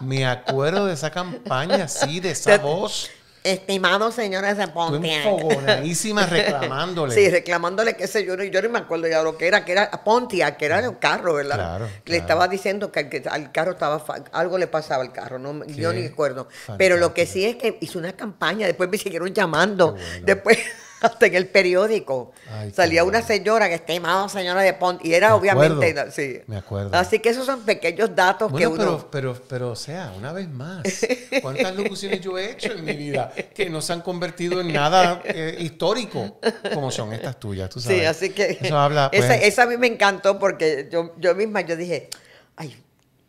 Me acuerdo de esa campaña, sí, de esa voz. Estimados señores de Pontiac. Fogonadísima reclamándole. Sí, reclamándole que sé yo yo no me acuerdo ya lo que era, que era Pontiac, que era el carro, ¿verdad? le estaba diciendo que, al, carro estaba algo le pasaba al carro, no yo ni recuerdo. Pero lo que sí es que hice una campaña, después me siguieron llamando. Después hasta en el periódico. Salía una señora que está llamada señora de Pont y era obviamente. sí. Me acuerdo. Así que esos son pequeños datos que uno. Pero, pero, o sea, una vez más, ¿cuántas locuciones yo he hecho en mi vida que no se han convertido en nada eh, histórico como son estas tuyas? Tú sabes. Sí, así que. Eso esa, pues. esa, a mí me encantó porque yo, yo misma yo dije, ay,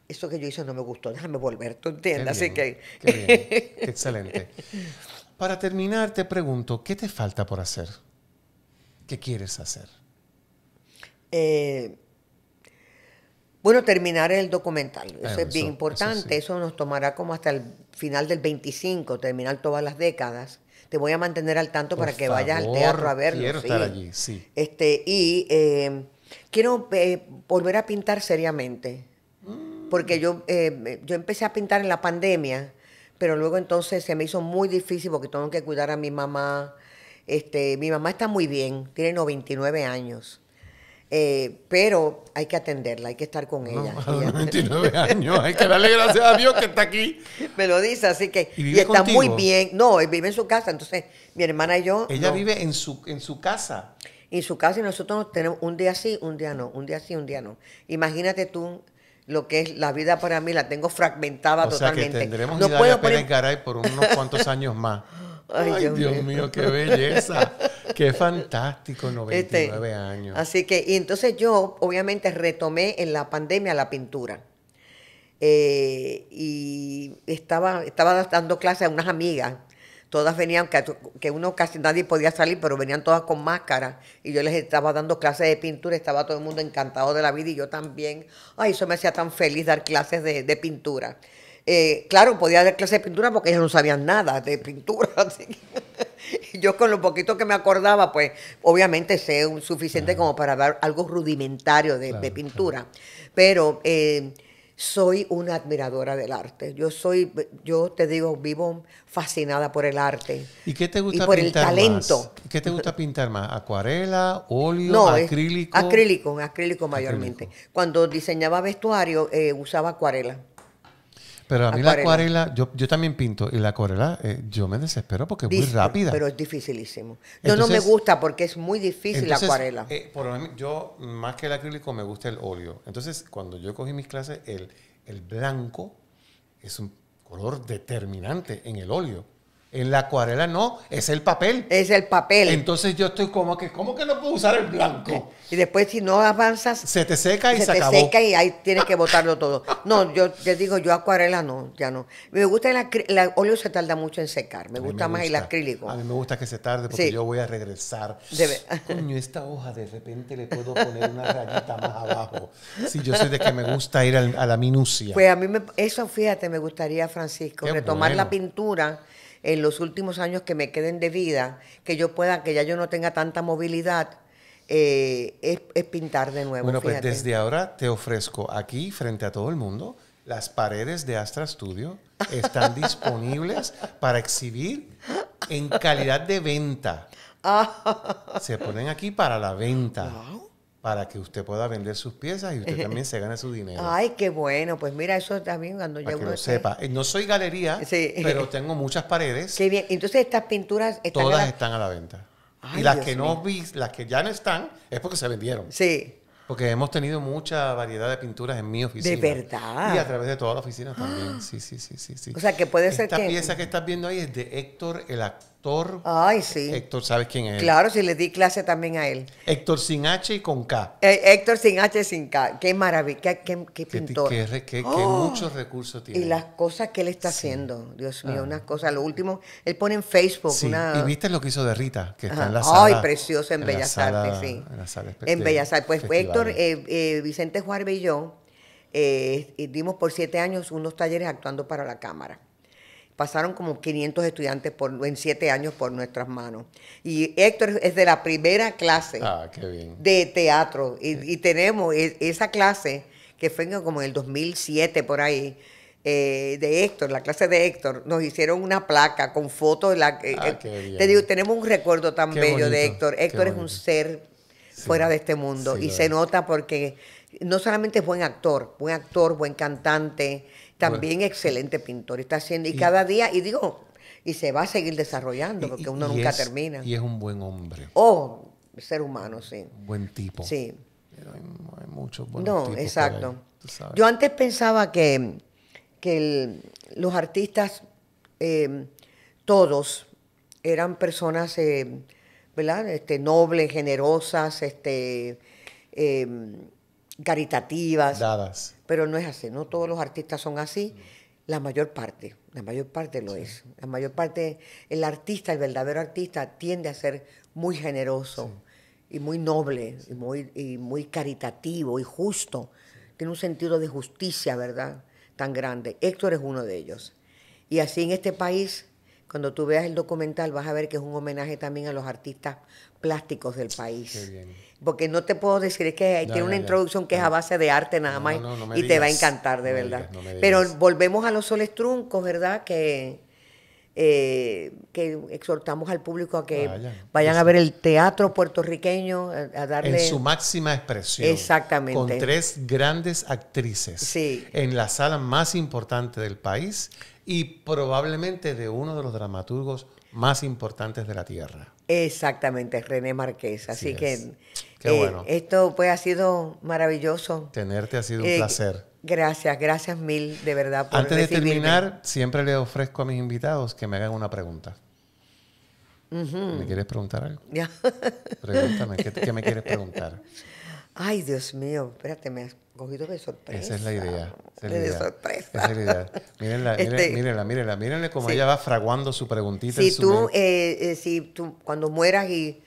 eso que yo hice no me gustó, déjame volver, ¿tú entiendes? Así que. Qué bien, excelente. Para terminar, te pregunto, ¿qué te falta por hacer? ¿Qué quieres hacer? Eh, bueno, terminar el documental. Eso es bien importante. Eso, nos tomará como hasta el final del 25, terminar todas las décadas. Te voy a mantener al tanto para que vayas al teatro a verlo. Quiero estar allí, sí. Este, y eh, quiero eh, volver a pintar seriamente. Mm. Porque yo, yo empecé a pintar en la pandemia pero luego entonces se me hizo muy difícil porque tengo que cuidar a mi mamá. Este, mi mamá está muy bien, tiene 99 años. Eh, pero hay que atenderla, hay que estar con ella. No, años, hay que darle gracias a Dios que está aquí. Me lo dice, así que. Y, está muy bien. No, vive en su casa, entonces mi hermana y yo. Ella vive en su, en su casa. En su casa y nosotros nos tenemos un día sí, un día no, un día sí, un día no. Imagínate tú lo que es la vida para mí, la tengo fragmentada o totalmente. Sea que tendremos no puedo Pérez Garay por unos cuantos años más. Ay, Dios, mío. qué belleza. Qué fantástico, 99 este, años. Así que, y entonces yo obviamente retomé en la pandemia la pintura. Eh, y estaba, estaba dando clases a unas amigas Todas venían, que, uno casi nadie podía salir, pero venían todas con máscaras. Y yo les estaba dando clases de pintura, estaba todo el mundo encantado de la vida y yo también. Ay, eso me hacía tan feliz dar clases de, pintura. Eh, claro, podía dar clases de pintura porque ellos no sabían nada de pintura. yo con lo poquito que me acordaba, pues obviamente sé suficiente como para dar algo rudimentario de, pintura. Pero... Eh, soy una admiradora del arte. Yo soy, yo te digo, vivo fascinada por el arte. ¿Y qué te gusta y por el talento. ¿Qué te gusta pintar más? ¿Acuarela, óleo, no, acrílico? Acrílico, acrílico mayormente. Cuando diseñaba vestuario eh, usaba acuarela. Pero a mí la acuarela, yo, también pinto, y la acuarela, eh, yo me desespero porque es muy rápida. Pero es dificilísimo. Yo no me gusta porque es muy difícil la acuarela. Eh, por lo menos yo, más que el acrílico, me gusta el óleo. Entonces, cuando yo cogí mis clases, el, el blanco es un color determinante en el óleo. En la acuarela no, es el papel. Es el papel. Entonces yo estoy como que, ¿cómo que no puedo usar el blanco? Y después si no avanzas... Se te seca y se, se te seca y ahí tienes que botarlo todo. No, yo te digo, yo acuarela no, ya no. Me gusta el, el óleo se tarda mucho en secar, me gusta, más el acrílico. A mí me gusta que se tarde porque yo voy a regresar. Coño, esta hoja de repente le puedo poner una rayita más abajo. Sí, yo sé de que me gusta ir a la minucia. Pues a mí eso, fíjate, me gustaría, Francisco, retomar la pintura en los últimos años que me queden de vida, que yo pueda, que ya yo no tenga tanta movilidad, eh, es, pintar de nuevo. Bueno, pues desde ahora te ofrezco aquí, frente a todo el mundo, las paredes de Astra Studio están disponibles para exhibir en calidad de venta. Ah. Se ponen aquí para la venta para que usted pueda vender sus piezas y usted también se gane su dinero. Ay, qué bueno. Pues mira, eso también cuando yo. que sepa. Eh, no soy galería, pero tengo muchas paredes. Qué bien. Entonces estas pinturas están todas están a la venta. y las que no vi, las que ya no están, es porque se vendieron. Sí. Porque hemos tenido mucha variedad de pinturas en mi oficina. De verdad. Y a través de toda la oficina también. Sí, sí, sí, sí, sí. O sea, que puede ser que... Esta pieza que estás viendo ahí es de Héctor el Héctor. Héctor, ¿sabes quién es? Claro, sí, le di clase también a él. Héctor sin H y con K. Eh, Héctor sin H y sin K. Qué maravilla, qué, qué pintor. Qué, ¡Oh! muchos recursos tiene. Y las cosas que él está haciendo, Dios ah. mío, unas cosas. Lo último, él pone en Facebook sí. Y viste lo que hizo de Rita, que está en la sala. Ay, precioso, en, Bellas Artes, sí. En Bellas Artes. Pues Héctor, eh, eh, Vicente Juárez y yo dimos por siete años unos talleres actuando para la cámara pasaron como 500 estudiantes en siete años por nuestras manos. Y Héctor es de la primera clase ah, de teatro. Y, tenemos e, esa clase que fue como en el 2007 por ahí. Eh, de Héctor, la clase de Héctor, nos hicieron una placa con fotos. La, eh, ah, eh, te digo, tenemos un recuerdo tan bello de Héctor. Héctor es un ser fuera de este mundo y se nota porque no solamente es buen actor, buen actor, buen cantante, también excelente pintor, está haciendo, y, cada día, y digo, y se va a seguir desarrollando, porque uno nunca termina. Y es un buen hombre. Oh, ser humano, sí. Un buen tipo. Sí. Hay, muchos buenos no, No, exacto. Yo antes pensaba que, que los artistas, eh, todos, eran personas, eh, ¿verdad? Este, nobles, generosas, este, eh, caritativas. Dadas pero no es así, no todos los artistas son así, la mayor parte, la mayor parte lo es. La mayor parte, el artista, el verdadero artista, tiende a ser muy generoso y muy noble y muy, caritativo y justo. Tiene un sentido de justicia, ¿verdad? Tan grande. Héctor es uno de ellos. Y así en este país cuando tú veas el documental vas a ver que es un homenaje también a los artistas plásticos del país porque no te puedo decir, es que tiene una introducción que es a base de arte nada más y te va a encantar, de verdad. Pero volvemos a los soles truncos, ¿verdad? Que, eh, que exhortamos al público a que vayan a ver el teatro puertorriqueño, a darle... En su máxima expresión. Exactamente. Con tres grandes actrices. Sí. En la sala más importante del país y probablemente de uno de los dramaturgos más importantes de la tierra. Exactamente, René Marqués. Así, que Qué eh, bueno. Esto pues ha sido maravilloso. Tenerte ha sido un eh, placer. Gracias, gracias mil de verdad por Antes de terminar, siempre le ofrezco a mis invitados que me hagan una pregunta. ¿Me quieres preguntar algo? Ya. Pregúntame, ¿qué, me quieres preguntar? Ay, Dios mío, espérate, me has cogido de sorpresa. Esa es la idea. Esa es la idea. sorpresa. Esa es la idea. Mírenla, mírenla, este mírenla, mírenla, cómo ella va fraguando su preguntita. Si tú, eh, eh, si tú, cuando mueras y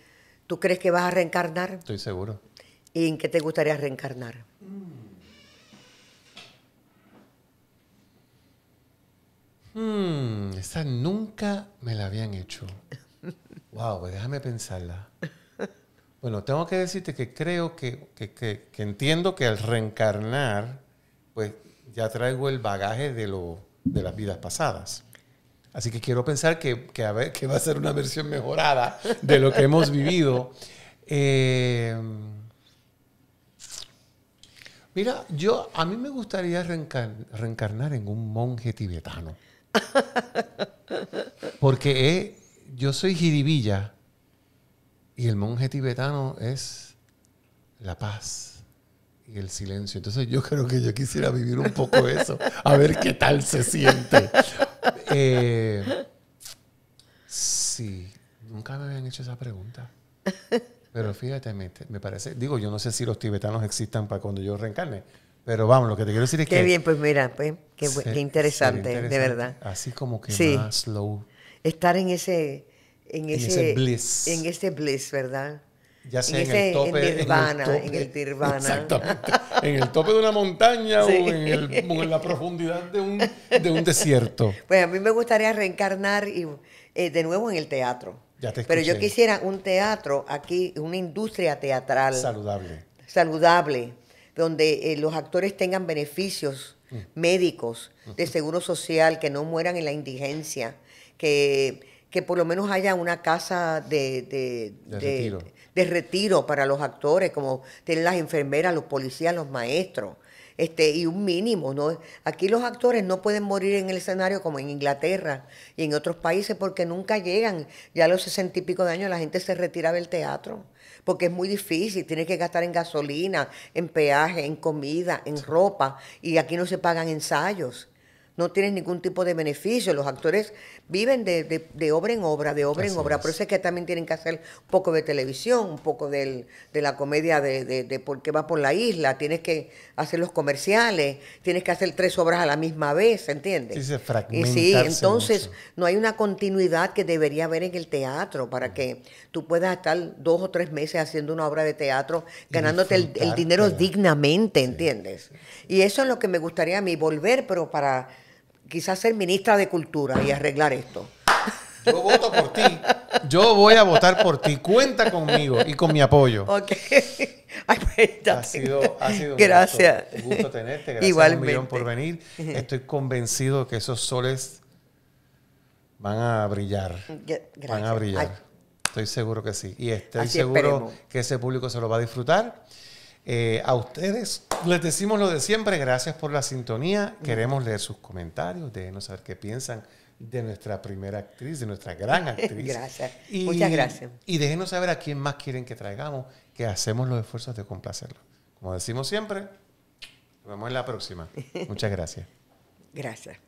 ¿Tú crees que vas a reencarnar? Estoy seguro. ¿Y en qué te gustaría reencarnar? Hmm, esa nunca me la habían hecho. Wow, pues déjame pensarla. Bueno, tengo que decirte que creo que, que, entiendo que al reencarnar, pues ya traigo el bagaje de, lo, de las vidas pasadas. Así que quiero pensar que, va a ser una versión mejorada de lo que hemos vivido. Eh, mira, yo a mí me gustaría reencarnar en un monje tibetano. Porque eh, yo soy jiribilla y el monje tibetano es la paz y el silencio. Entonces yo creo que yo quisiera vivir un poco eso, a ver qué tal se siente. Eh, sí, nunca me habían hecho esa pregunta. Pero fíjate, me, parece, digo, yo no sé si los tibetanos existan para cuando yo reencarne, pero vamos, lo que te quiero decir es que... Qué bien, pues mira, pues, qué, interesante, de verdad. Así como que más slow. Estar en ese... En, ese, bliss. En ese bliss, ¿verdad? Ya sea en, el tope. En, tope de una montaña o, en la profundidad de un, desierto. Pues a mí me gustaría reencarnar y, eh, de nuevo en el teatro. Pero yo quisiera un teatro aquí, una industria teatral. Saludable. Saludable, donde eh, los actores tengan beneficios mm. médicos, de seguro social, que no mueran en la indigencia, que que por lo menos haya una casa de, de, de, de retiro para los actores, como tienen las enfermeras, los policías, los maestros. Este, y un mínimo, ¿no? Aquí los actores no pueden morir en el escenario como en Inglaterra y en otros países porque nunca llegan. Ya a los sesenta y pico de años la gente se retira del teatro porque es muy difícil, tienes que gastar en gasolina, en peaje, en comida, en ropa y aquí no se pagan ensayos no tienes ningún tipo de beneficio. Los actores viven de, de, obra en obra, de obra en obra. Por eso es que también tienen que hacer un poco de televisión, un poco de la comedia de, de por qué va por la isla. Tienes que hacer los comerciales, tienes que hacer tres obras a la misma vez, ¿entiendes? Sí, se y sí, entonces no hay una continuidad que debería haber en el teatro para mm. que tú puedas estar dos o tres meses haciendo una obra de teatro, ganándote el, dinero dignamente, ¿entiendes? Y eso es lo que me gustaría a mí, volver, pero para quizás ser ministra de Cultura y arreglar esto. Yo voto por ti. Yo voy a votar por ti. Cuenta conmigo y con mi apoyo. Ok. Pues, ha, sido, ha sido, un gracias. Gusto, un gusto tenerte. Gracias Un millón por venir. Estoy convencido que esos soles van a brillar. Gracias. Van a brillar. Estoy seguro que sí. Y estoy seguro que ese público se lo va a disfrutar. Eh, a ustedes les decimos lo de siempre, gracias por la sintonía. Queremos leer sus comentarios, déjenos saber qué piensan de nuestra primera actriz, de nuestra gran actriz. gracias. Muchas gracias. Y déjenos saber a quién más quieren que traigamos, que hacemos los esfuerzos de complacerlo. Como decimos siempre, nos vemos en la próxima. Muchas gracias. gracias.